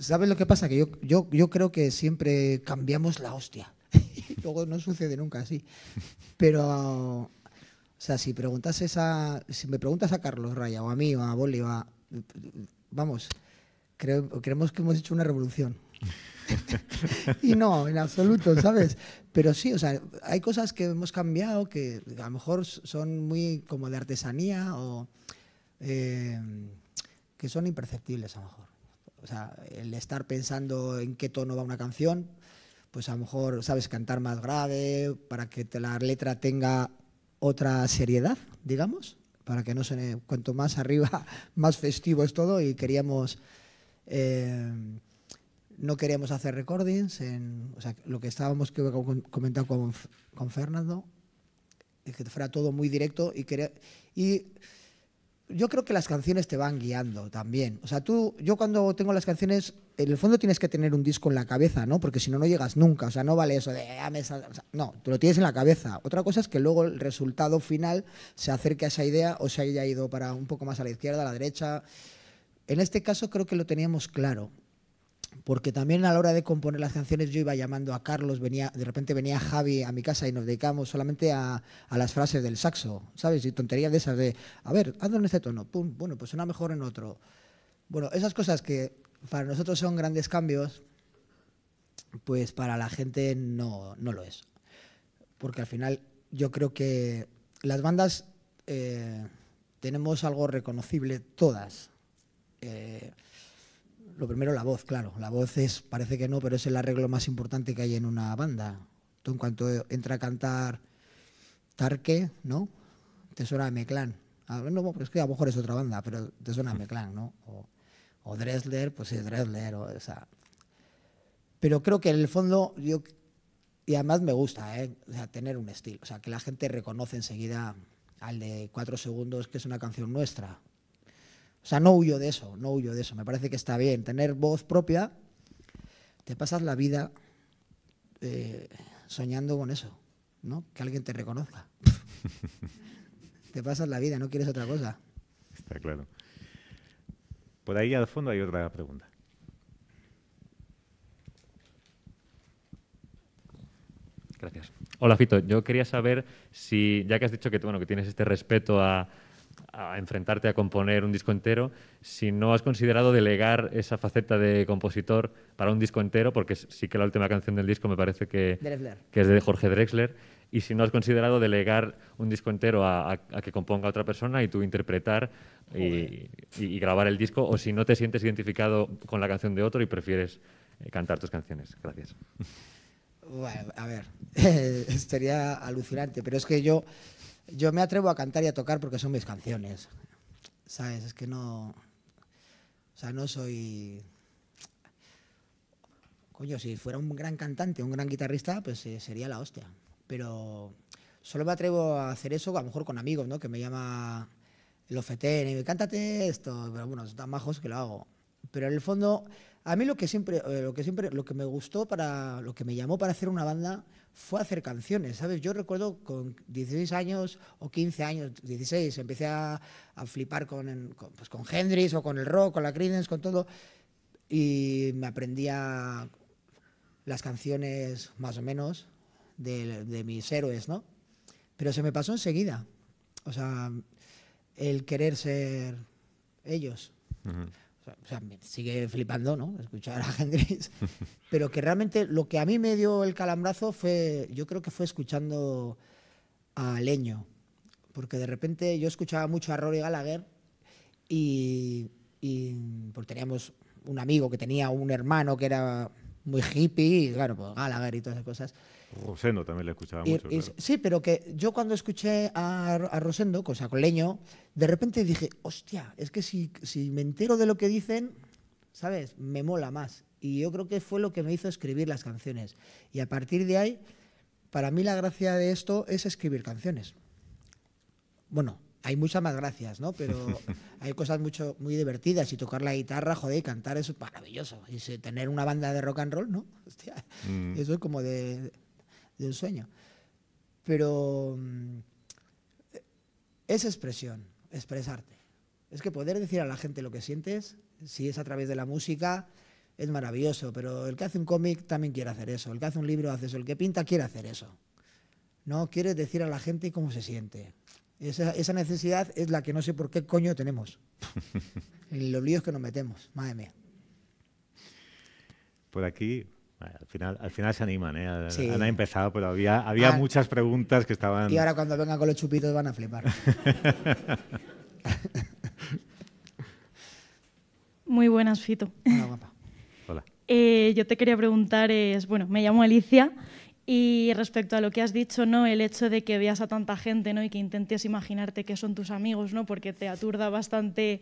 ¿Sabes lo que pasa? Que yo, yo, creo que siempre cambiamos la hostia. <laughs> Luego no sucede nunca así. Pero, o sea, si preguntas esa si me preguntas a Carlos Raya o a mí o a Bolívar, vamos, creo, creemos que hemos hecho una revolución. <laughs> y no, en absoluto, ¿sabes? Pero sí, o sea, hay cosas que hemos cambiado que a lo mejor son muy como de artesanía o eh, que son imperceptibles a lo mejor el estar pensando en qué tono va una canción, pues a lo mejor sabes cantar más grave para que la letra tenga otra seriedad, digamos, para que no se, cuanto más arriba, <laughs> más festivo es todo y queríamos... Eh, no queríamos hacer recordings, en, o sea, lo que estábamos comentando con, Fernando, Fernando, que fuera todo muy directo y, quería, y yo creo que las canciones te van guiando también. O sea, tú, yo cuando tengo las canciones, en el fondo tienes que tener un disco en la cabeza, ¿no? Porque si no, no llegas nunca. O sea, no vale eso de, ah, no, tú lo tienes en la cabeza. Otra cosa es que luego el resultado final se acerque a esa idea o se haya ido para un poco más a la izquierda, a la derecha. En este caso creo que lo teníamos claro porque también a la hora de componer las canciones yo iba llamando a Carlos, venía, de repente venía Javi a mi casa y nos dedicamos solamente a, las frases del saxo, ¿sabes? Y tonterías de esas de, a ver, hazlo en este tono, pum, bueno, pues suena mejor en otro. Bueno, esas cosas que para nosotros son grandes cambios, pues para la gente no, lo es. Porque al final yo creo que las bandas eh, tenemos algo reconocible todas. Eh, lo primero, la voz, claro. La voz es, parece que no, pero es el arreglo más importante que hay en una banda. Tú en cuanto entra a cantar Tarque, ¿no? Te suena a Meclán. Ah, no, pues es que a lo mejor es otra banda, pero te suena a mm. Meclán, ¿no? O, o Dressler, pues sí, Dressler, o, Pero creo que en el fondo, yo, y además me gusta, ¿eh? tener un estilo. O sea, que la gente reconoce enseguida al de cuatro segundos que es una canción nuestra o sea, no huyo de eso, no huyo de eso. Me parece que está bien tener voz propia. Te pasas la vida eh, soñando con eso, ¿no? Que alguien te reconozca. <laughs> te pasas la vida, no quieres otra cosa. Está claro. Por ahí al fondo hay otra pregunta. Gracias. Hola, Fito. Yo quería saber si, ya que has dicho que, bueno, que tienes este respeto a, a enfrentarte a componer un disco entero, si no has considerado delegar esa faceta de compositor para un disco entero, porque sí que la última canción del disco me parece que, es de Jorge Drexler, y si no has considerado delegar un disco entero a, que componga otra persona y tú interpretar y, grabar el disco, o si no te sientes identificado con la canción de otro y prefieres eh, cantar tus canciones. Gracias. Bueno, a ver, <laughs> estaría eh, alucinante, pero es que yo yo me atrevo a cantar y a tocar porque son mis canciones. ¿Sabes? Es que no. O sea, no soy. Coño, si fuera un gran cantante, un gran guitarrista, pues eh, sería la hostia. Pero solo me atrevo a hacer eso, a lo mejor con amigos, ¿no? Que me llama el ofetén y me cántate esto. Pero bueno, son tan majos que lo hago. Pero en el fondo, a mí lo que siempre, eh, lo que siempre, lo que me gustó para, lo que me llamó para hacer una banda fue hacer canciones, ¿sabes? Yo recuerdo con 16 años o 15 años, 16, empecé a, flipar pues, con, Hendrix o con el rock, con la Creedence, con todo, y me aprendía las canciones más o menos de, mis héroes, ¿no? Pero se me pasó enseguida, o sea, el querer ser ellos o sea, me sigue flipando, ¿no? Escuchar a Hendrix. <laughs> Pero que realmente lo que a mí me dio el calambrazo fue, yo creo que fue escuchando a Leño. Porque de repente yo escuchaba mucho a Rory Gallagher y, y pues, teníamos un amigo que tenía un hermano que era muy hippie, y claro, pues Gallagher y todas esas cosas. Rosendo también le escuchaba mucho. Sí, pero que yo cuando escuché a, Rosendo, cosa con de repente dije, hostia, es que si, si me entero de lo que dicen, ¿sabes? Me mola más. Y yo creo que fue lo que me hizo escribir las canciones. Y a partir de ahí, para mí la gracia de esto es escribir canciones. Bueno, hay muchas más gracias, ¿no? Pero <laughs> hay cosas mucho, muy divertidas y tocar la guitarra, joder, y cantar eso es maravilloso. Y tener una banda de rock and roll, ¿no? <laughs> Hostia, mm. Eso es como de, un sueño. Pero mm, es expresión, expresarte. Es que poder decir a la gente lo que sientes, si es a través de la música, es maravilloso. Pero el que hace un cómic también quiere hacer eso. El que hace un libro hace eso. El que pinta quiere hacer eso. No quieres decir a la gente cómo se siente esa, esa necesidad es la que no sé por qué coño tenemos. en los líos que nos metemos, madre mía. Por aquí, al final, al final se animan, ¿eh? Han, empezado, pero había, ah. muchas preguntas que estaban. Y ahora cuando vengan con los chupitos van a flipar. <laughs> Muy buenas, Fito. Hola, guapa. Hola. Eh, yo te quería preguntar, es, bueno, me llamo Alicia. Y respecto a lo que has dicho, ¿no? el hecho de que veas a tanta gente ¿no? y que intentes imaginarte que son tus amigos, ¿no? porque te aturda bastante.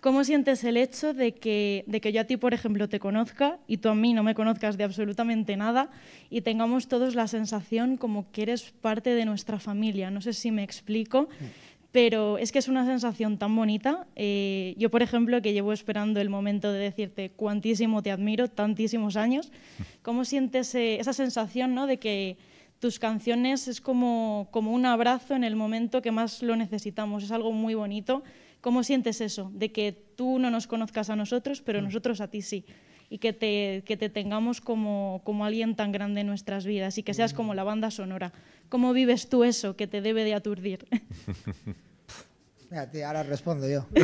¿Cómo sientes el hecho de que, de que yo a ti, por ejemplo, te conozca y tú a mí no me conozcas de absolutamente nada y tengamos todos la sensación como que eres parte de nuestra familia? No sé si me explico. Mm pero es que es una sensación tan bonita. Eh, yo, por ejemplo, que llevo esperando el momento de decirte cuantísimo te admiro, tantísimos años, <laughs> ¿cómo sientes eh, esa sensación ¿no? de que tus canciones es como, un abrazo en el momento que más lo necesitamos? Es algo muy bonito. ¿Cómo sientes eso? De que tú no nos conozcas a nosotros, pero mm. nosotros a ti sí. Y que te, que te tengamos como, como alguien tan grande en nuestras vidas y que seas mm. como la banda sonora ¿Cómo vives tú eso que te debe de aturdir? <laughs> Mira, ahora respondo yo. <laughs>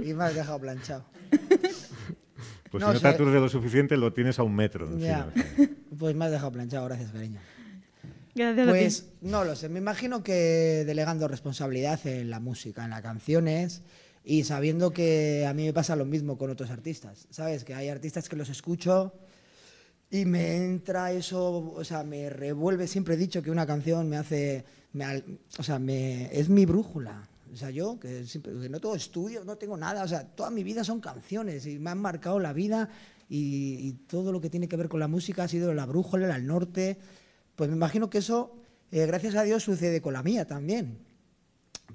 y me has dejado planchado. Pues si no te aturde lo suficiente, lo tienes a un metro. <laughs> Pues me has dejado planchado, gracias, cariño. Gracias a ti. Pues, no lo sé, me imagino que delegando responsabilidad en la música, en las canciones y sabiendo que a mí me pasa lo mismo con otros artistas, ¿sabes? Que hay artistas que los escucho y me entra eso, o sea, me revuelve. Siempre he dicho que una canción me hace, o sea, es mi brújula. O sea, yo, que, siempre, no tengo estudios, no tengo nada, o sea, toda mi vida son canciones y me han marcado la vida y, todo lo que tiene que ver con la música ha sido la brújula, el norte. Pues me imagino que eso, eh, gracias a Dios, sucede con la mía también.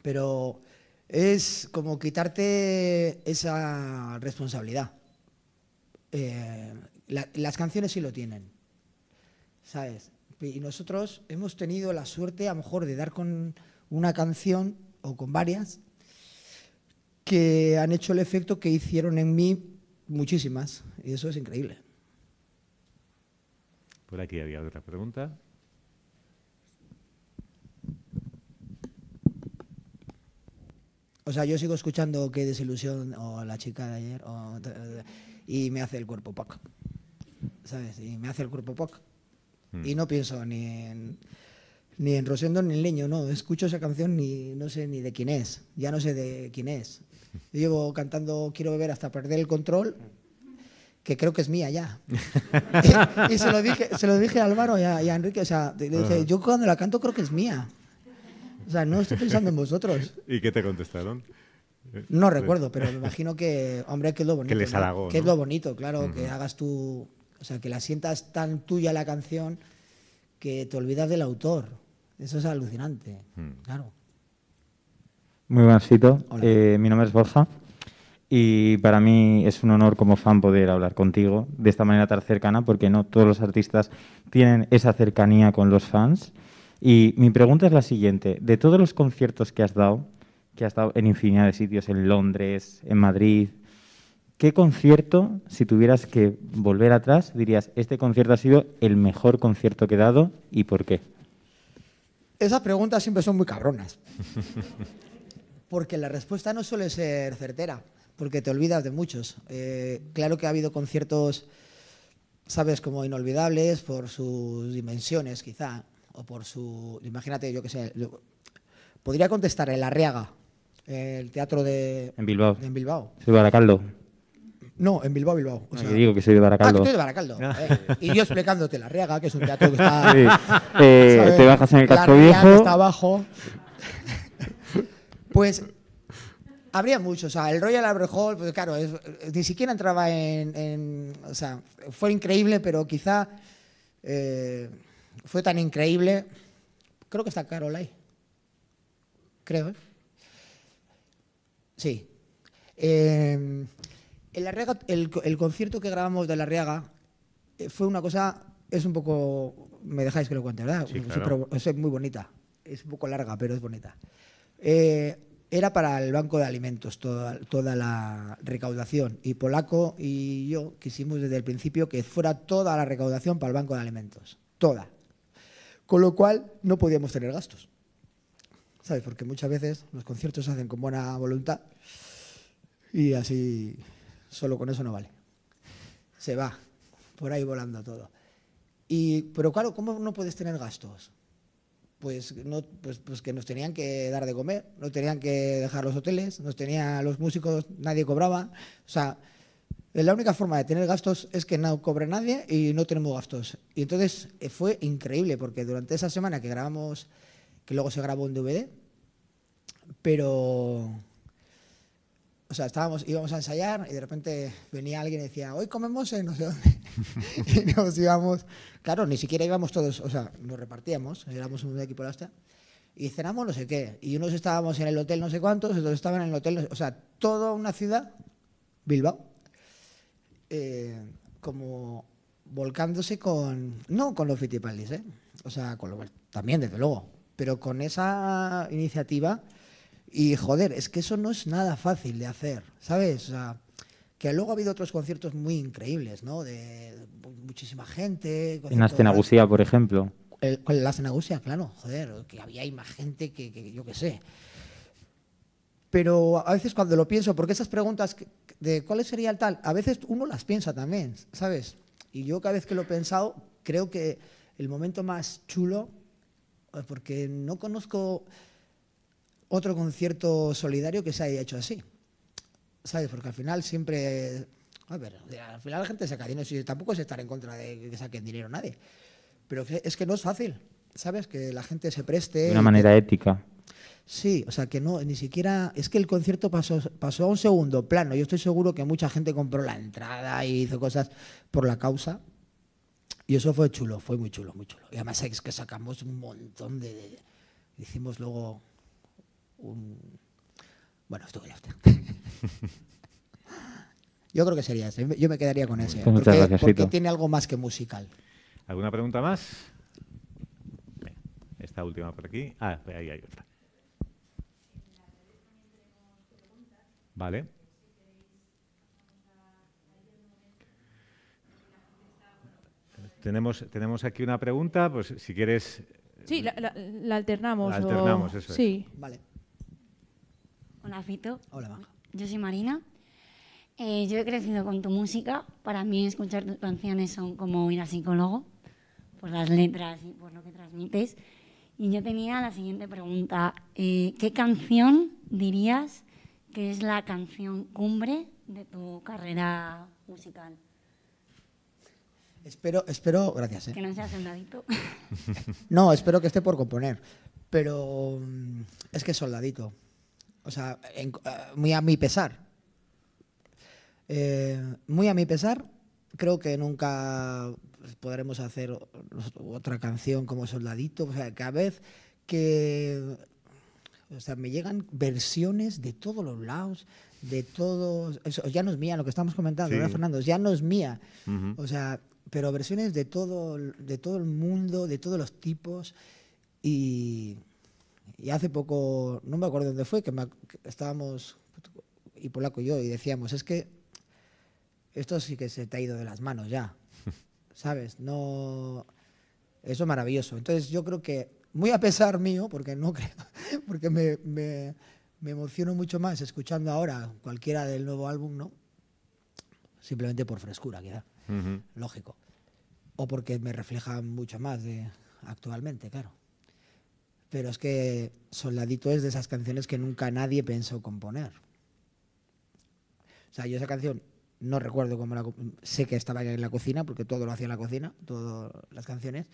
Pero es como quitarte esa responsabilidad. Eh, las canciones sí lo tienen, ¿sabes? Y nosotros hemos tenido la suerte a lo mejor de dar con una canción o con varias que han hecho el efecto que hicieron en mí muchísimas. Y eso es increíble. Por aquí había otra pregunta. O sea, yo sigo escuchando qué desilusión o la chica de ayer y me hace el cuerpo paco. ¿sabes? Y me hace el grupo pop Y mm. no pienso ni en, ni en Rosendo ni en Leño, no. Escucho esa canción y no sé ni de quién es. Ya no sé de quién es. Yo llevo cantando Quiero beber hasta perder el control, que creo que es mía ya. <laughs> <laughs> y, se, lo dije, se lo dije a Álvaro y a, Enrique. O sea, ah. yo cuando la canto creo que es mía. O sea, no estoy pensando en vosotros. <laughs> ¿Y qué te contestaron? No recuerdo, pero me imagino que, hombre, que es lo bonito. Que les Que es lo bonito, claro, que hagas tú o sea, que la sientas tan tuya la canción que te olvidas del autor. Eso es alucinante, hmm. claro. Muy buenas, eh, mi nombre es Borja y para mí es un honor como fan poder hablar contigo de esta manera tan cercana porque no todos los artistas tienen esa cercanía con los fans. Y mi pregunta es la siguiente. De todos los conciertos que has dado, que has dado en infinidad de sitios, en Londres, en Madrid, ¿Qué concierto, si tuvieras que volver atrás, dirías, este concierto ha sido el mejor concierto que he dado y por qué? Esas preguntas siempre son muy cabronas. <laughs> porque la respuesta no suele ser certera, porque te olvidas de muchos. Eh, claro que ha habido conciertos, sabes, como inolvidables por sus dimensiones, quizá, o por su... Imagínate, yo qué sé, podría contestar el Arriaga, el teatro de... En Bilbao. En Bilbao. Sí, Baracaldo. No, en Bilbao, Bilbao. O ah, digo que soy de ah, Baracaldo. estoy de Baracaldo. Ah. Eh, y yo explicándote la Riaga, que es un teatro que está. <laughs> te bajas en el casco la viejo. está abajo. pues habría muchos. O sea, el Royal Hall, pues claro, ni siquiera entraba en, O sea, fue increíble, pero quizá eh, fue tan increíble. Creo que está Carol ahí. Creo, ¿eh? Sí. Eh, el, concierto que grabamos de La Riaga eh, fue una cosa, es un poco, me dejáis que lo cuente, ¿verdad? Sí, es muy bonita, es un poco larga, pero es bonita. Eh, era para el Banco de Alimentos toda la recaudación y Polaco y yo quisimos desde el principio que fuera toda la recaudación para el Banco de Alimentos, toda. Con lo cual no podíamos tener gastos. ¿Sabes? Porque muchas veces los conciertos se hacen con buena voluntad y así solo con eso no vale. Se va por ahí volando todo. Y, pero claro, ¿cómo no puedes tener gastos? Pues, no, pues, pues, que nos tenían que dar de comer, nos tenían que dejar los hoteles, nos tenían los músicos, nadie cobraba. O sea, la única forma de tener gastos es que no cobre nadie y no tenemos gastos. Y entonces eh, fue increíble porque durante esa semana que grabamos, que luego se grabó en DVD, pero o sea, estábamos, íbamos a ensayar y de repente venía alguien y decía, hoy comemos en no sé dónde. <laughs> y nos íbamos, claro, ni siquiera íbamos todos, o sea, nos repartíamos, éramos un equipo de hasta, y cenamos no sé qué. Y unos estábamos en el hotel no sé cuántos, otros estaban en el hotel, o sea, toda una ciudad, Bilbao, eh, como volcándose con, no con los fitipaldis, ¿eh? o sea, con lo, también desde luego, pero con esa iniciativa y joder, es que eso no es nada fácil de hacer, ¿sabes? que luego ha habido otros conciertos muy increíbles, ¿no? De muchísima gente. En Astenagusia, por ejemplo. En la claro, joder, que había más gente que, que yo qué sé. Pero a veces cuando lo pienso, porque esas preguntas de cuál sería el tal, a veces uno las piensa también, ¿sabes? Y yo cada vez que lo he pensado, creo que el momento más chulo, eh, porque no conozco otro concierto solidario que se haya hecho así. ¿Sabes? Porque al final siempre. A ver, al final la gente saca dinero, y tampoco es estar en contra de que saquen dinero nadie. Pero es que no es fácil, ¿sabes? Que la gente se preste. De una manera ética. Sí, o sea que no, ni siquiera. Es que el concierto pasó, pasó a un segundo plano. Yo estoy seguro que mucha gente compró la entrada y hizo cosas por la causa. Y eso fue chulo, fue muy chulo, muy chulo. Y además es que sacamos un montón de hicimos luego bueno, estuvo ya. <laughs> Yo creo que sería ese. Yo me quedaría con ese. porque, tiene algo más que musical. ¿Alguna pregunta más? Esta última por aquí. Ah, ahí hay otra. Vale. Tenemos, tenemos aquí una pregunta, pues si quieres... Sí, la, alternamos. La alternamos, eso Sí. Vale. Hola, Yo soy Marina. Eh, yo he crecido con tu música. Para mí escuchar tus canciones son como ir a psicólogo, por las letras y por lo que transmites. Y yo tenía la siguiente pregunta. Eh, ¿Qué canción dirías que es la canción cumbre de tu carrera musical? Espero, espero, gracias. Eh. Que no seas soldadito. <laughs> no, espero que esté por componer. Pero mm, es que soldadito. O sea, eh, muy a mi pesar. Eh, muy a mi pesar, creo que nunca pues, podremos hacer otra canción como Soldadito. O sea, cada vez que. O sea, me llegan versiones de todos los lados, de todos. Eso, ya no es mía lo que estamos comentando, Fernando? Ya no es mía. O sea, pero versiones de todo, de todo el mundo, de todos los tipos. Y y hace poco, no me acuerdo dónde fue, que, estábamos, y Polaco y yo, y decíamos, es que esto sí que se te ha ido de las manos ya. <laughs> ¿Sabes? No. Eso es maravilloso. Entonces yo creo que, muy a pesar mío, porque no <laughs> creo, porque me, emociono mucho más escuchando ahora cualquiera del nuevo álbum, ¿no? Simplemente por frescura, queda. Lógico. O porque me refleja mucho más actualmente, claro. Pero es que Soldadito es de esas canciones que nunca nadie pensó componer. O sea, yo esa canción no recuerdo cómo la... Sé que estaba en la cocina, porque todo lo hacía en la cocina, todas las canciones,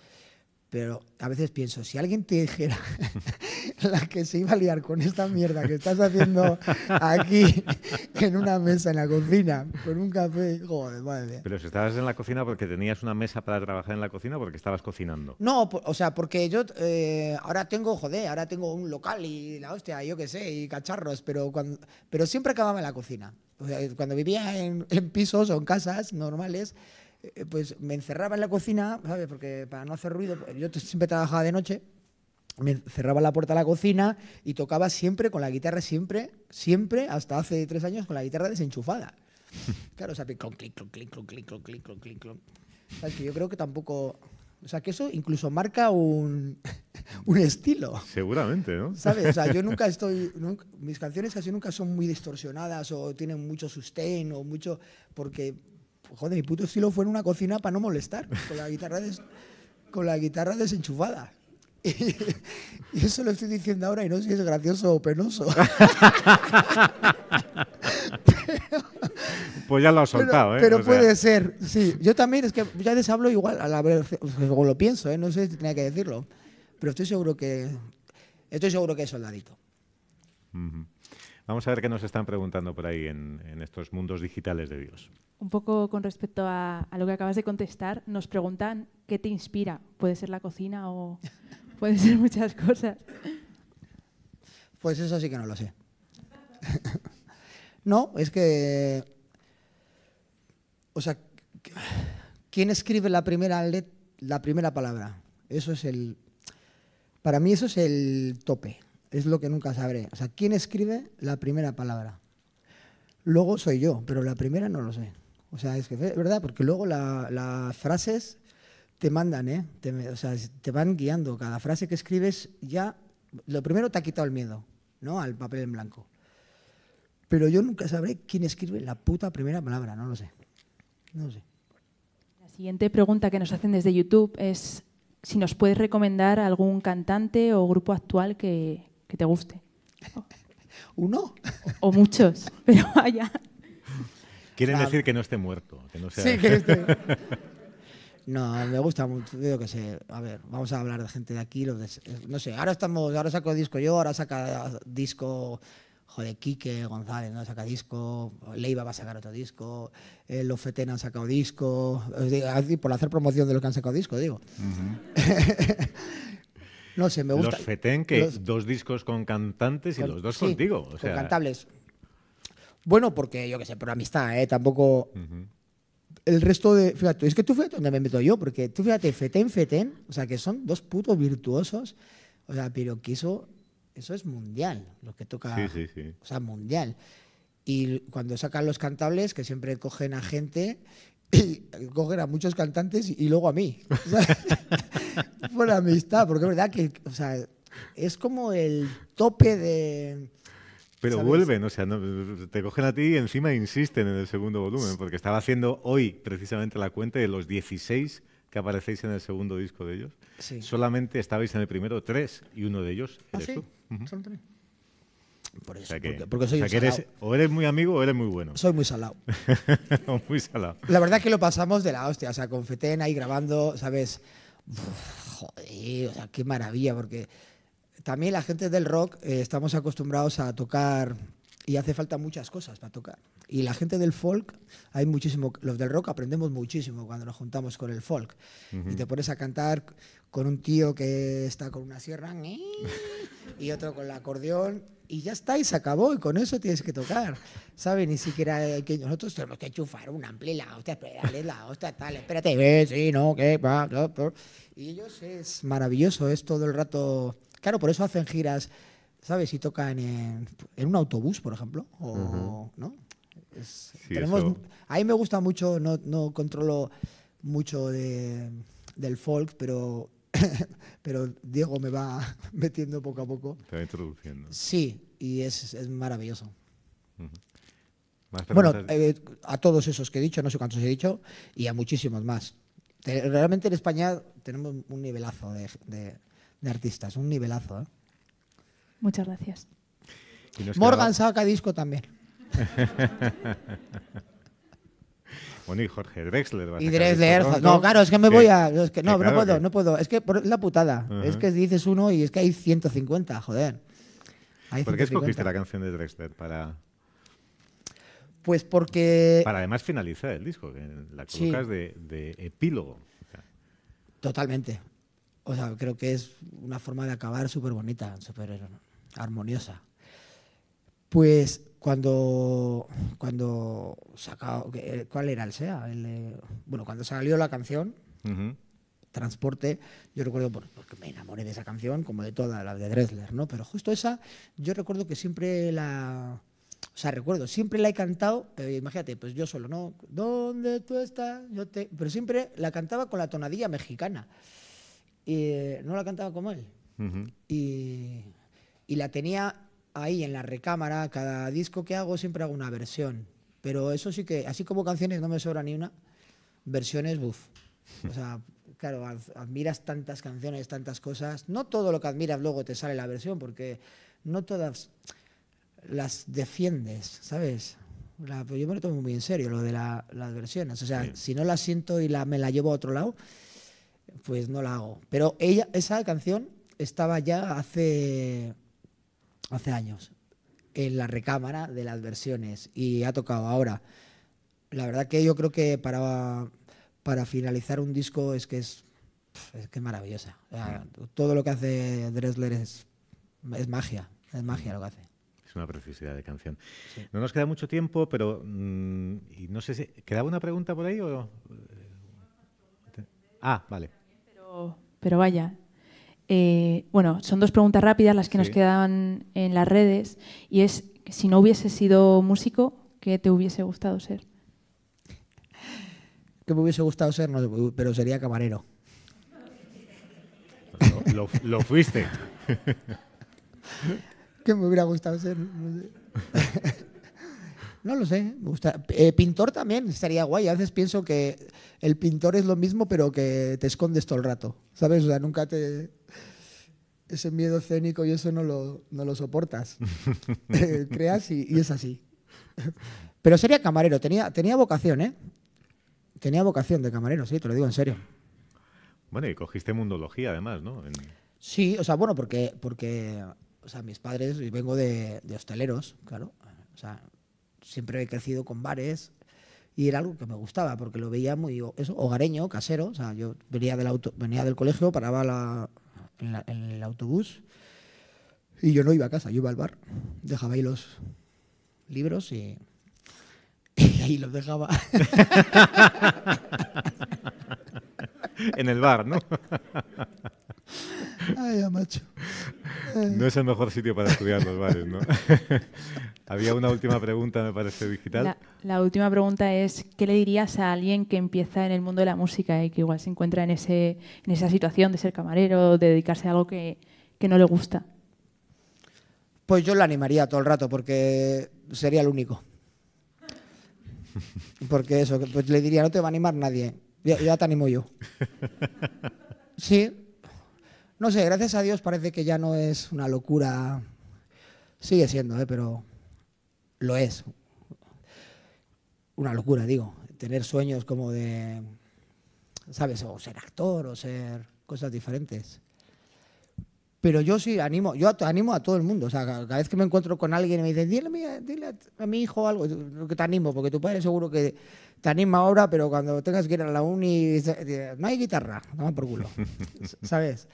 pero a veces pienso, si alguien te dijera <laughs> la que se iba a liar con esta mierda que estás haciendo aquí en una mesa en la cocina, con un café, joder, madre Pero si estabas en la cocina porque tenías una mesa para trabajar en la cocina porque estabas cocinando. No, o sea, porque yo eh, ahora tengo, joder, ahora tengo un local y la hostia, yo qué sé, y cacharros, pero, cuando, pero siempre acababa en la cocina. cuando vivía en, en pisos o en casas normales, eh, pues me encerraba en la cocina, ¿sabes? Porque para no hacer ruido, pues, yo siempre trabajaba de noche, me cerraba la puerta de la cocina y tocaba siempre con la guitarra, siempre, siempre, hasta hace tres años, con la guitarra desenchufada. <laughs> Claro, o sea, clic, clic, clic, clic, clic, clic, clic, clic, clic, clon. ¿Sabes? Que yo creo que tampoco... O sea, que eso incluso marca un, <laughs> un estilo. Seguramente, ¿no? ¿Sabes? O sea, yo nunca <laughs> estoy. mis canciones casi nunca son muy distorsionadas o tienen mucho sustain o mucho. Porque joder, mi puto estilo fue en una cocina para no molestar, con la guitarra, con la guitarra desenchufada. <laughs> Y, eso lo estoy diciendo ahora y no sé si es gracioso o penoso. <laughs> pues ya lo has soltado, ¿eh? Pero puede ser, sí. Yo también, es que ya les hablo igual, a lo pienso, ¿eh? no sé si tenía que decirlo. Pero estoy seguro que. Estoy seguro que es soldadito. Vamos a ver qué nos están preguntando por ahí en, estos mundos digitales de Dios. Un poco con respecto a, lo que acabas de contestar, nos preguntan qué te inspira. Puede ser la cocina o <laughs> puede ser muchas cosas. Pues eso sí que no lo sé. <laughs> no, es que... O sea, ¿quién escribe la primera, la primera palabra? Eso es el... Para mí eso es el tope es lo que nunca sabré. O sea, ¿quién escribe la primera palabra? Luego soy yo, pero la primera no lo sé. O sea, es que es verdad, porque luego las frases te mandan, ¿eh? Te, o sea, te van guiando. Cada frase que escribes ya, lo primero te ha quitado el miedo, ¿no? Al papel en blanco. Pero yo nunca sabré quién escribe la puta primera palabra, no lo sé. No lo sé. La siguiente pregunta que nos hacen desde YouTube es si nos puedes recomendar algún cantante o grupo actual que, que te guste. <laughs> ¿Uno? O, muchos, <laughs> pero vaya. Quieren decir que no esté muerto, que no sea... Sí, que esté... <laughs> No, me gusta mucho, que sé. A ver, vamos a hablar de gente de aquí. Eh, no sé, ahora estamos, ahora saco disco yo, ahora saca disco, joder, Quique González, ¿no? Saca disco, Leiva va a sacar otro disco, eh, Los Feten han sacado disco, eh, por hacer promoción de lo que han sacado disco, digo. No sé, me gusta. Los Fetén, que dos discos con cantantes y los dos contigo. O sea... con cantables. Bueno, porque yo qué sé, por amistad, ¿eh? Tampoco. El resto de. Fíjate, es que tú fíjate dónde me meto yo, porque tú fíjate, Fetén, FETEN, o sea, que son dos putos virtuosos. O sea, pero que eso, eso es mundial, lo que toca. Sí, sí, sí. O sea, mundial. Y cuando sacan los cantables, que siempre cogen a gente y coger a muchos cantantes y, luego a mí. Por <laughs> amistad, porque es verdad que, o sea, es como el tope de... Pero vuelven, o sea, te cogen a ti y encima insisten en el segundo volumen, porque estaba haciendo hoy precisamente la cuenta de los 16 que aparecéis en el segundo disco de ellos. Solamente estabais en el primero tres y uno de ellos ah, eres por eso, porque, soy o eres, o eres muy amigo o eres muy bueno. Soy muy salado. <laughs> muy salado. La verdad es que lo pasamos de la hostia, o sea, con Feten ahí grabando, ¿sabes? joder, o sea, qué maravilla, porque también la gente del rock eh, estamos acostumbrados a tocar y hace falta muchas cosas para tocar. Y la gente del folk, hay muchísimo, los del rock aprendemos muchísimo cuando nos juntamos con el folk. Y te pones a cantar con un tío que está con una sierra <laughs> y otro con el acordeón y ya está y se acabó y con eso tienes que tocar. ¿Sabes? Ni siquiera eh, que, nosotros tenemos que enchufar un amplio, la hostia, dale, la hostia, tal, espérate, sí, no, que Y ellos es maravilloso, es todo el rato. Claro, por eso hacen giras, ¿sabes? Si tocan en, en, un autobús, por ejemplo, ¿no? tenemos, A mí me gusta mucho, no, no controlo mucho del folk, pero <laughs> pero Diego me va <laughs> metiendo poco a poco. Te introduciendo. Sí, y es, maravilloso. bueno, eh, a todos esos que he dicho, no sé cuántos he dicho, y a muchísimos más. Realmente en España tenemos un nivelazo de, artistas, un nivelazo. ¿eh? Muchas gracias. Morgan saca disco también. <laughs> Bueno, y Jorge Drexler. va y a Drexler. ¿no? no, claro, es que me voy a. no, no puedo, no puedo. Es que por la putada. Es que dices uno y es que hay 150, joder. ¿Por qué escogiste la canción de Drexler para.? Pues porque. Para además finalizar el disco, que la colocas de, epílogo. Totalmente. O sea, creo que es una forma de acabar súper bonita, súper eh, armoniosa. Pues cuando, cuando sacado, eh, ¿cuál era el SEA? Eh, bueno, cuando salió la canción, Transporte, yo recuerdo, porque me enamoré de esa canción, como de todas las de Dressler, ¿no? Pero justo esa, yo recuerdo que siempre la... O sea, recuerdo, siempre la he cantado, pero imagínate, pues yo solo, ¿no? ¿Dónde tú estás? Yo te... Pero siempre la cantaba con la tonadilla mexicana. Y eh, no la cantaba como él. y, y la tenía ahí en la recámara, cada disco que hago siempre hago una versión. Pero eso sí que, así como canciones no me sobra ni una, versiones, buf <laughs> O sea, claro, admiras tantas canciones, tantas cosas. No todo lo que admiras luego te sale la versión, porque no todas las defiendes, ¿sabes? La, pues yo me lo tomo muy en serio, lo de las versiones. O sea, si no la siento y me la llevo a otro lado, pues no la hago. Pero ella, esa canción estaba ya hace hace años en la recámara de las versiones y ha tocado ahora. La verdad que yo creo que para, para finalizar un disco es que es, maravillosa. todo lo que hace Dressler es, magia, es magia lo que hace. Es una preciosidad de canción. No nos queda mucho tiempo, pero mm, no sé si quedaba una pregunta por ahí o ah, vale. pero vaya, eh, bueno, son dos preguntas rápidas las que nos quedaban en las redes y es, si no hubiese sido músico, ¿qué te hubiese gustado ser? ¿Qué me hubiese gustado ser? No, pero sería camarero. Lo, fuiste. <laughs> ¿Qué me hubiera gustado ser? No, <laughs> lo sé. Eh, pintor también estaría guay. A veces pienso que el pintor es lo mismo, pero que te escondes todo el rato. ¿Sabes? O sea, nunca te ese miedo escénico y eso no lo, no lo soportas. <laughs> Eh, creas y, es así. Pero sería camarero, tenía, tenía vocación, ¿eh? Tenía vocación de camarero, sí, te lo digo en serio. Bueno, y cogiste mundología además, ¿no? Sí, o sea, bueno, porque, porque o mis padres, vengo de, hosteleros, claro. O sea, siempre he crecido con bares, y era algo que me gustaba porque lo veía muy hogareño, casero. O sea, yo venía del, auto, venía del colegio, paraba la, en, el autobús. Y yo no iba a casa, yo iba al bar. Dejaba ahí los libros y, <laughs> los dejaba. <laughs> en el bar, ¿no? Ay, macho. No es el mejor sitio para estudiar los bares, ¿no? <laughs> Había una última pregunta, me parece, digital. La, última pregunta es, ¿qué le dirías a alguien que empieza en el mundo de la música y que igual se encuentra en, ese, en esa situación de ser camarero, de dedicarse a algo que, no le gusta? Pues yo lo animaría todo el rato porque sería el único. Porque eso, pues le diría, no te va a animar nadie. Ya, ya, te animo yo. <laughs> Sí. No sé, gracias a Dios parece que ya no es una locura. Sigue siendo, ¿eh? pero lo es. Una locura, digo. Tener sueños como de, ¿sabes? O ser actor o ser cosas diferentes. Pero yo sí animo, yo animo a todo el mundo. O sea, cada vez que me encuentro con alguien y me dicen, dile, a mi hijo algo, que te animo, porque tu padre seguro que te anima ahora, pero cuando tengas que ir a la uni, no hay guitarra, no por culo. <laughs> ¿Sabes?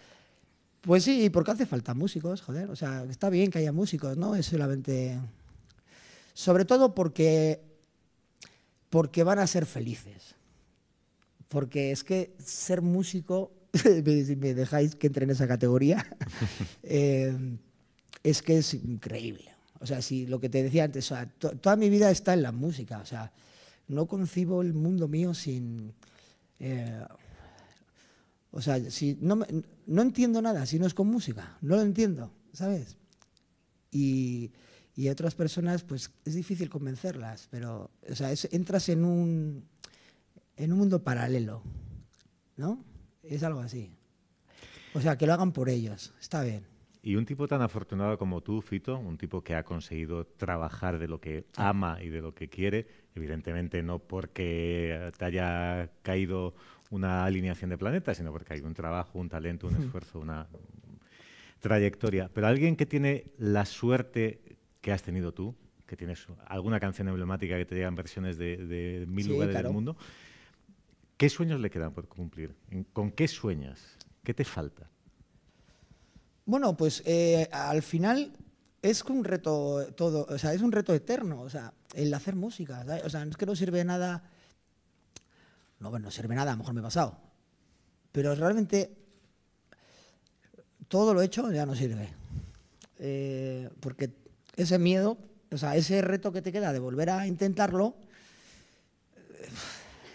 Pues sí, porque hace falta músicos, joder. O sea, está bien que haya músicos, ¿no? Es solamente sobre todo porque, porque van a ser felices. Porque es que ser músico, si <laughs> me dejáis que entre en esa categoría, <laughs> eh, es que es increíble. O sea, si lo que te decía antes, toda mi vida está en la música. O sea, no concibo el mundo mío sin... Eh, o sea, si no, no entiendo nada si no es con música. No lo entiendo, ¿sabes? Y y otras personas, pues es difícil convencerlas, pero o sea, entras en un, en un mundo paralelo, ¿no? Es algo así. O sea, que lo hagan por ellos, está bien. Y un tipo tan afortunado como tú, Fito, un tipo que ha conseguido trabajar de lo que ama y de lo que quiere, evidentemente no porque te haya caído una alineación de planetas, sino porque hay un trabajo, un talento, un esfuerzo, una trayectoria. Pero alguien que tiene la suerte que has tenido tú, que tienes alguna canción emblemática que te llegan versiones de, mil lugares del mundo. ¿Qué sueños le quedan por cumplir? ¿Con qué sueñas? ¿Qué te falta? Bueno, pues eh, al final es un reto todo, o sea, es un reto eterno, o sea, el hacer música, o sea, es que no sirve nada, no, bueno, no sirve nada, a lo mejor me he pasado, pero realmente todo lo hecho ya no sirve, eh, porque ese miedo, o sea, ese reto que te queda de volver a intentarlo,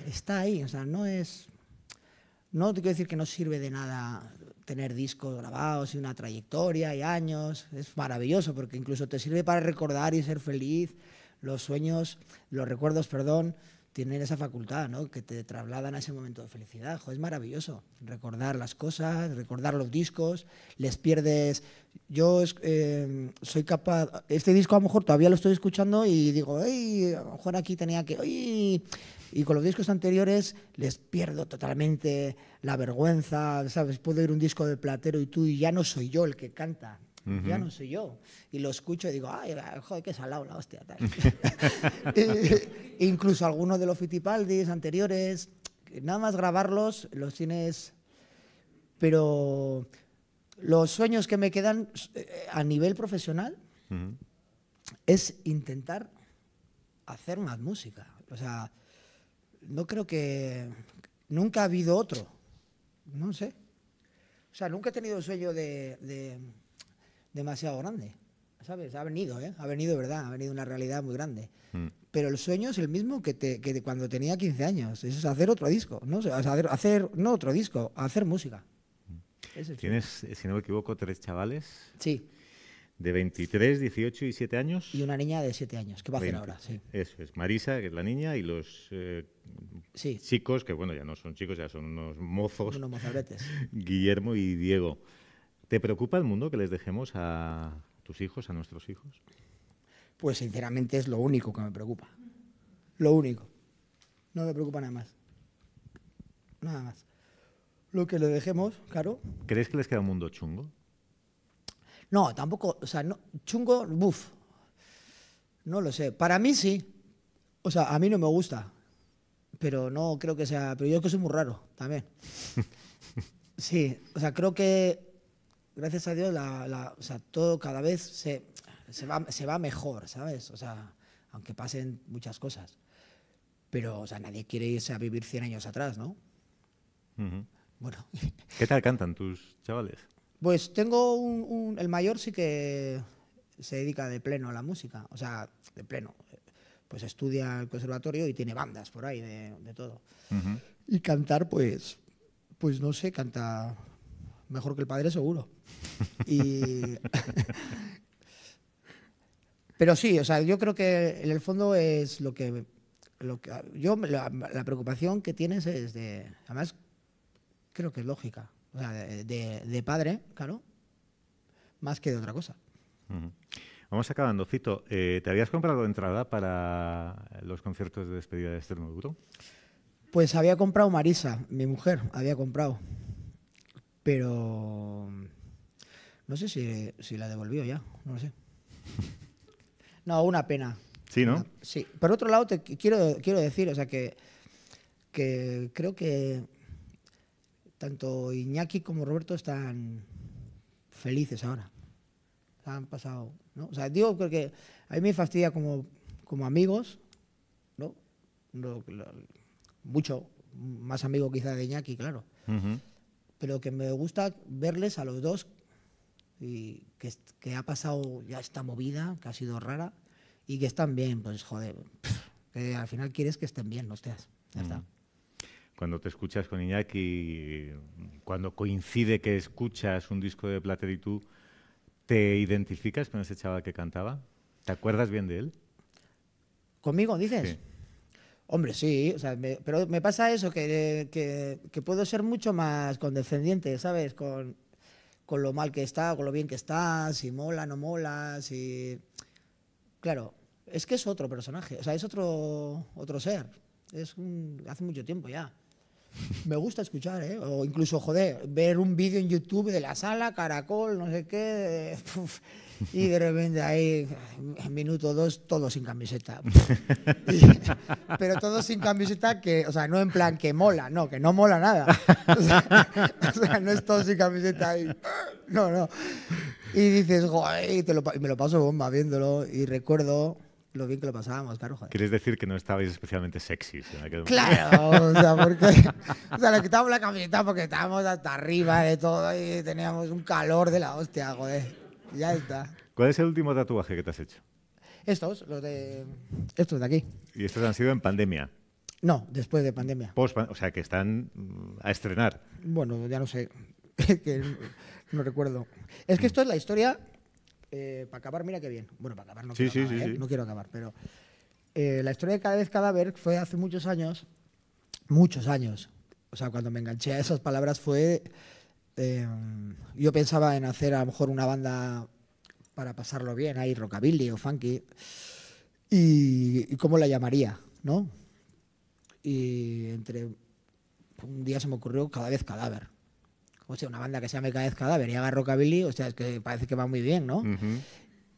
está ahí, o sea, no es... No te quiero decir que no sirve de nada tener discos grabados y una trayectoria y años, es maravilloso porque incluso te sirve para recordar y ser feliz los sueños, los recuerdos, perdón, tienen esa facultad, ¿no? Que te trasladan a ese momento de felicidad. es maravilloso recordar las cosas, recordar los discos, les pierdes. Yo eh, soy capaz. Este disco a lo mejor todavía lo estoy escuchando y digo, ¡ay! A lo mejor aquí tenía que. ¡ay! Y con los discos anteriores les pierdo totalmente la vergüenza, ¿sabes? Puedo ir un disco de platero y tú y ya no soy yo el que canta. Ya no soy yo. Y lo escucho y digo, ay, joder, qué salado la hostia. <laughs> <laughs> Eh, incluso algunos de los Fitipaldis anteriores, nada más grabarlos, los tienes. Pero los sueños que me quedan eh, a nivel profesional es intentar hacer más música. O sea, no creo que. Nunca ha habido otro. No sé. O sea, nunca he tenido sueño de demasiado grande. ¿Sabes? Ha venido, ¿eh? Ha venido, ¿verdad? Ha venido una realidad muy grande. Mm. Pero el sueño es el mismo que, te, que cuando tenía 15 años. Eso es hacer otro disco, ¿no? hacer, hacer, no otro disco, hacer música. Mm. Tienes, si no me equivoco, tres chavales. Sí. De 23, 18 y 7 años. Y una niña de 7 años, que va a hacer ahora, sí. Eso es, Marisa, que es la niña, y los eh, chicos, que bueno, ya no son chicos, ya son unos mozos. Unos mozabretes. <laughs> Guillermo y Diego. ¿Te preocupa el mundo que les dejemos a tus hijos, a nuestros hijos? Pues sinceramente es lo único que me preocupa. Lo único. No me preocupa nada más. Nada más. Lo que le dejemos, claro. ¿Crees que les queda un mundo chungo? No, tampoco, o sea, no, chungo, buf. No lo sé. Para mí sí. O sea, a mí no me gusta. Pero no creo que sea. Pero yo es que soy muy raro también. <laughs> Sí, o sea, creo que gracias a Dios, todo cada vez se, va, mejor, ¿sabes? O sea, aunque pasen muchas cosas. Pero, sea, nadie quiere irse a vivir 100 años atrás, ¿no? Bueno. <laughs> ¿Qué tal cantan tus chavales? Pues tengo un, El mayor sí que se dedica de pleno a la música, o sea, de pleno. Pues estudia el conservatorio y tiene bandas por ahí de, todo. Y cantar, pues, pues no sé, canta mejor que el padre seguro. <laughs> Pero sí, o sea, yo creo que en el fondo es lo que... yo, la, preocupación que tienes es de... Además, creo que es lógica. O sea, de, padre, claro, más que de otra cosa. Vamos acabando, Cito. Eh, ¿Te habías comprado entrada para los conciertos de despedida de Esther Pues había comprado Marisa, mi mujer, había comprado. Pero no sé si, si la devolvió ya, no lo sé. No, una pena. Sí, ¿no? sí. Por otro lado, te quiero, quiero decir, o sea, que, creo que tanto Iñaki como Roberto están felices ahora. Han pasado, ¿no? O sea, digo que a mí me fastidia como, como amigos, ¿no? mucho más amigo quizá de Iñaki, claro pero que me gusta verles a los dos, y que, ha pasado ya esta movida, que ha sido rara, y que están bien, pues joder, que al final quieres que estén bien, no estés. Mm. cuando te escuchas con Iñaki, cuando coincide que escuchas un disco de Plater y tú, ¿te identificas con ese chaval que cantaba? ¿Te acuerdas bien de él? ¿Conmigo, dices? Hombre, sí, o sea, pero me pasa eso, que, puedo ser mucho más condescendiente, ¿sabes? Con, con, lo mal que está, con lo bien que está, si mola, no mola, si... Claro, es que es otro personaje, o sea, es otro, otro ser. Es un, hace mucho tiempo ya me gusta escuchar, ¿eh? O incluso, joder, ver un vídeo en YouTube de la sala, caracol, no sé qué, <laughs> y de repente ahí, en minuto dos, todo sin camiseta. <laughs> pero todo sin camiseta que, o sea, no en plan que mola, no, que no mola nada. O sea, <laughs> no es todo sin camiseta ahí. No, no. Y dices, joder, te lo, y me lo paso bomba viéndolo. Y recuerdo lo bien que lo pasábamos, claro. ¿Quieres decir que no estabais especialmente sexy? Claro, o sea, <laughs> porque o sea, le quitamos la camiseta porque estábamos hasta arriba de todo y teníamos un calor de la hostia, joder. Ya está. ¿Cuál es el último tatuaje que te has hecho? Estos, los de estos de aquí. ¿Y estos han sido en pandemia? No, después de pandemia. Post, o sea, que están mm, a estrenar. Bueno, ya no sé, <laughs> que no recuerdo. Es que esto es la historia eh, para acabar, mira qué bien. Bueno, para acabar no, quiero, acabar, ¿eh? no quiero acabar, pero eh, la historia de Cada vez Cadáver fue hace muchos años, muchos años. O sea, cuando me enganché a esas palabras fue. Em, yo pensaba en hacer a lo mejor una banda para pasarlo bien, ahí rockabilly o funky. ¿Y, y cómo la llamaría? ¿No? Y entre. Un día se me ocurrió Cada vez Cadáver una banda que se llama Cada vez Cadáver y haga rockabilly, o sea, es que parece que va muy bien, ¿no?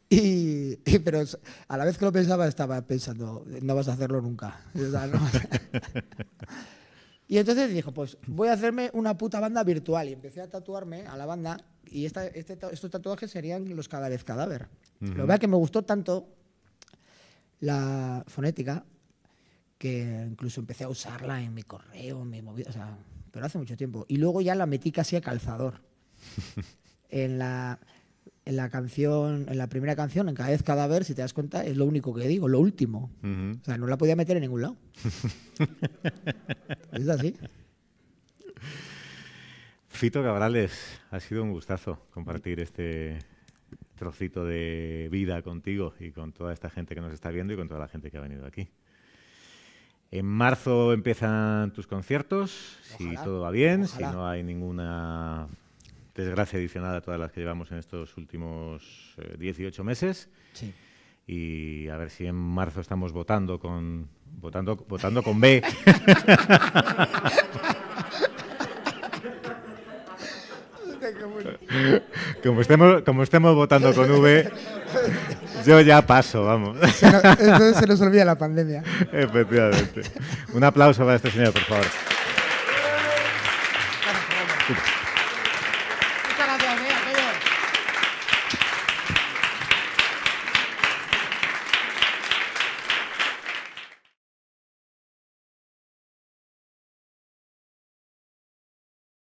Y, pero a la vez que lo pensaba estaba pensando, no vas a hacerlo nunca. <laughs> <laughs> y entonces dijo, pues voy a hacerme una puta banda virtual. Y empecé a tatuarme a la banda y esta, este estos tatuajes serían los cada vez cadáver. Lo verdad que me gustó tanto la fonética que incluso empecé a usarla en mi correo, en mi movida. O sea, pero hace mucho tiempo. Y luego ya la metí casi a calzador. <laughs> en, la, canción, en la primera canción, en cada vez cada vez, si te das cuenta, es lo único que digo, lo último. O sea, no la podía meter en ningún lado. <laughs> es así. Fito Cabrales, ha sido un gustazo compartir este trocito de vida contigo y con toda esta gente que nos está viendo y con toda la gente que ha venido aquí. En marzo empiezan tus conciertos, si todo va bien, si no hay ninguna desgracia adicional a todas las que llevamos en estos últimos 18 eh, meses. Y a ver si en marzo estamos votando con votando votando con B. <laughs> como como estemos votando con V. <laughs> Yo ya paso, vamos. Se nos, entonces se nos olvida la pandemia. <laughs> Efectivamente. Un aplauso para este señor, por favor.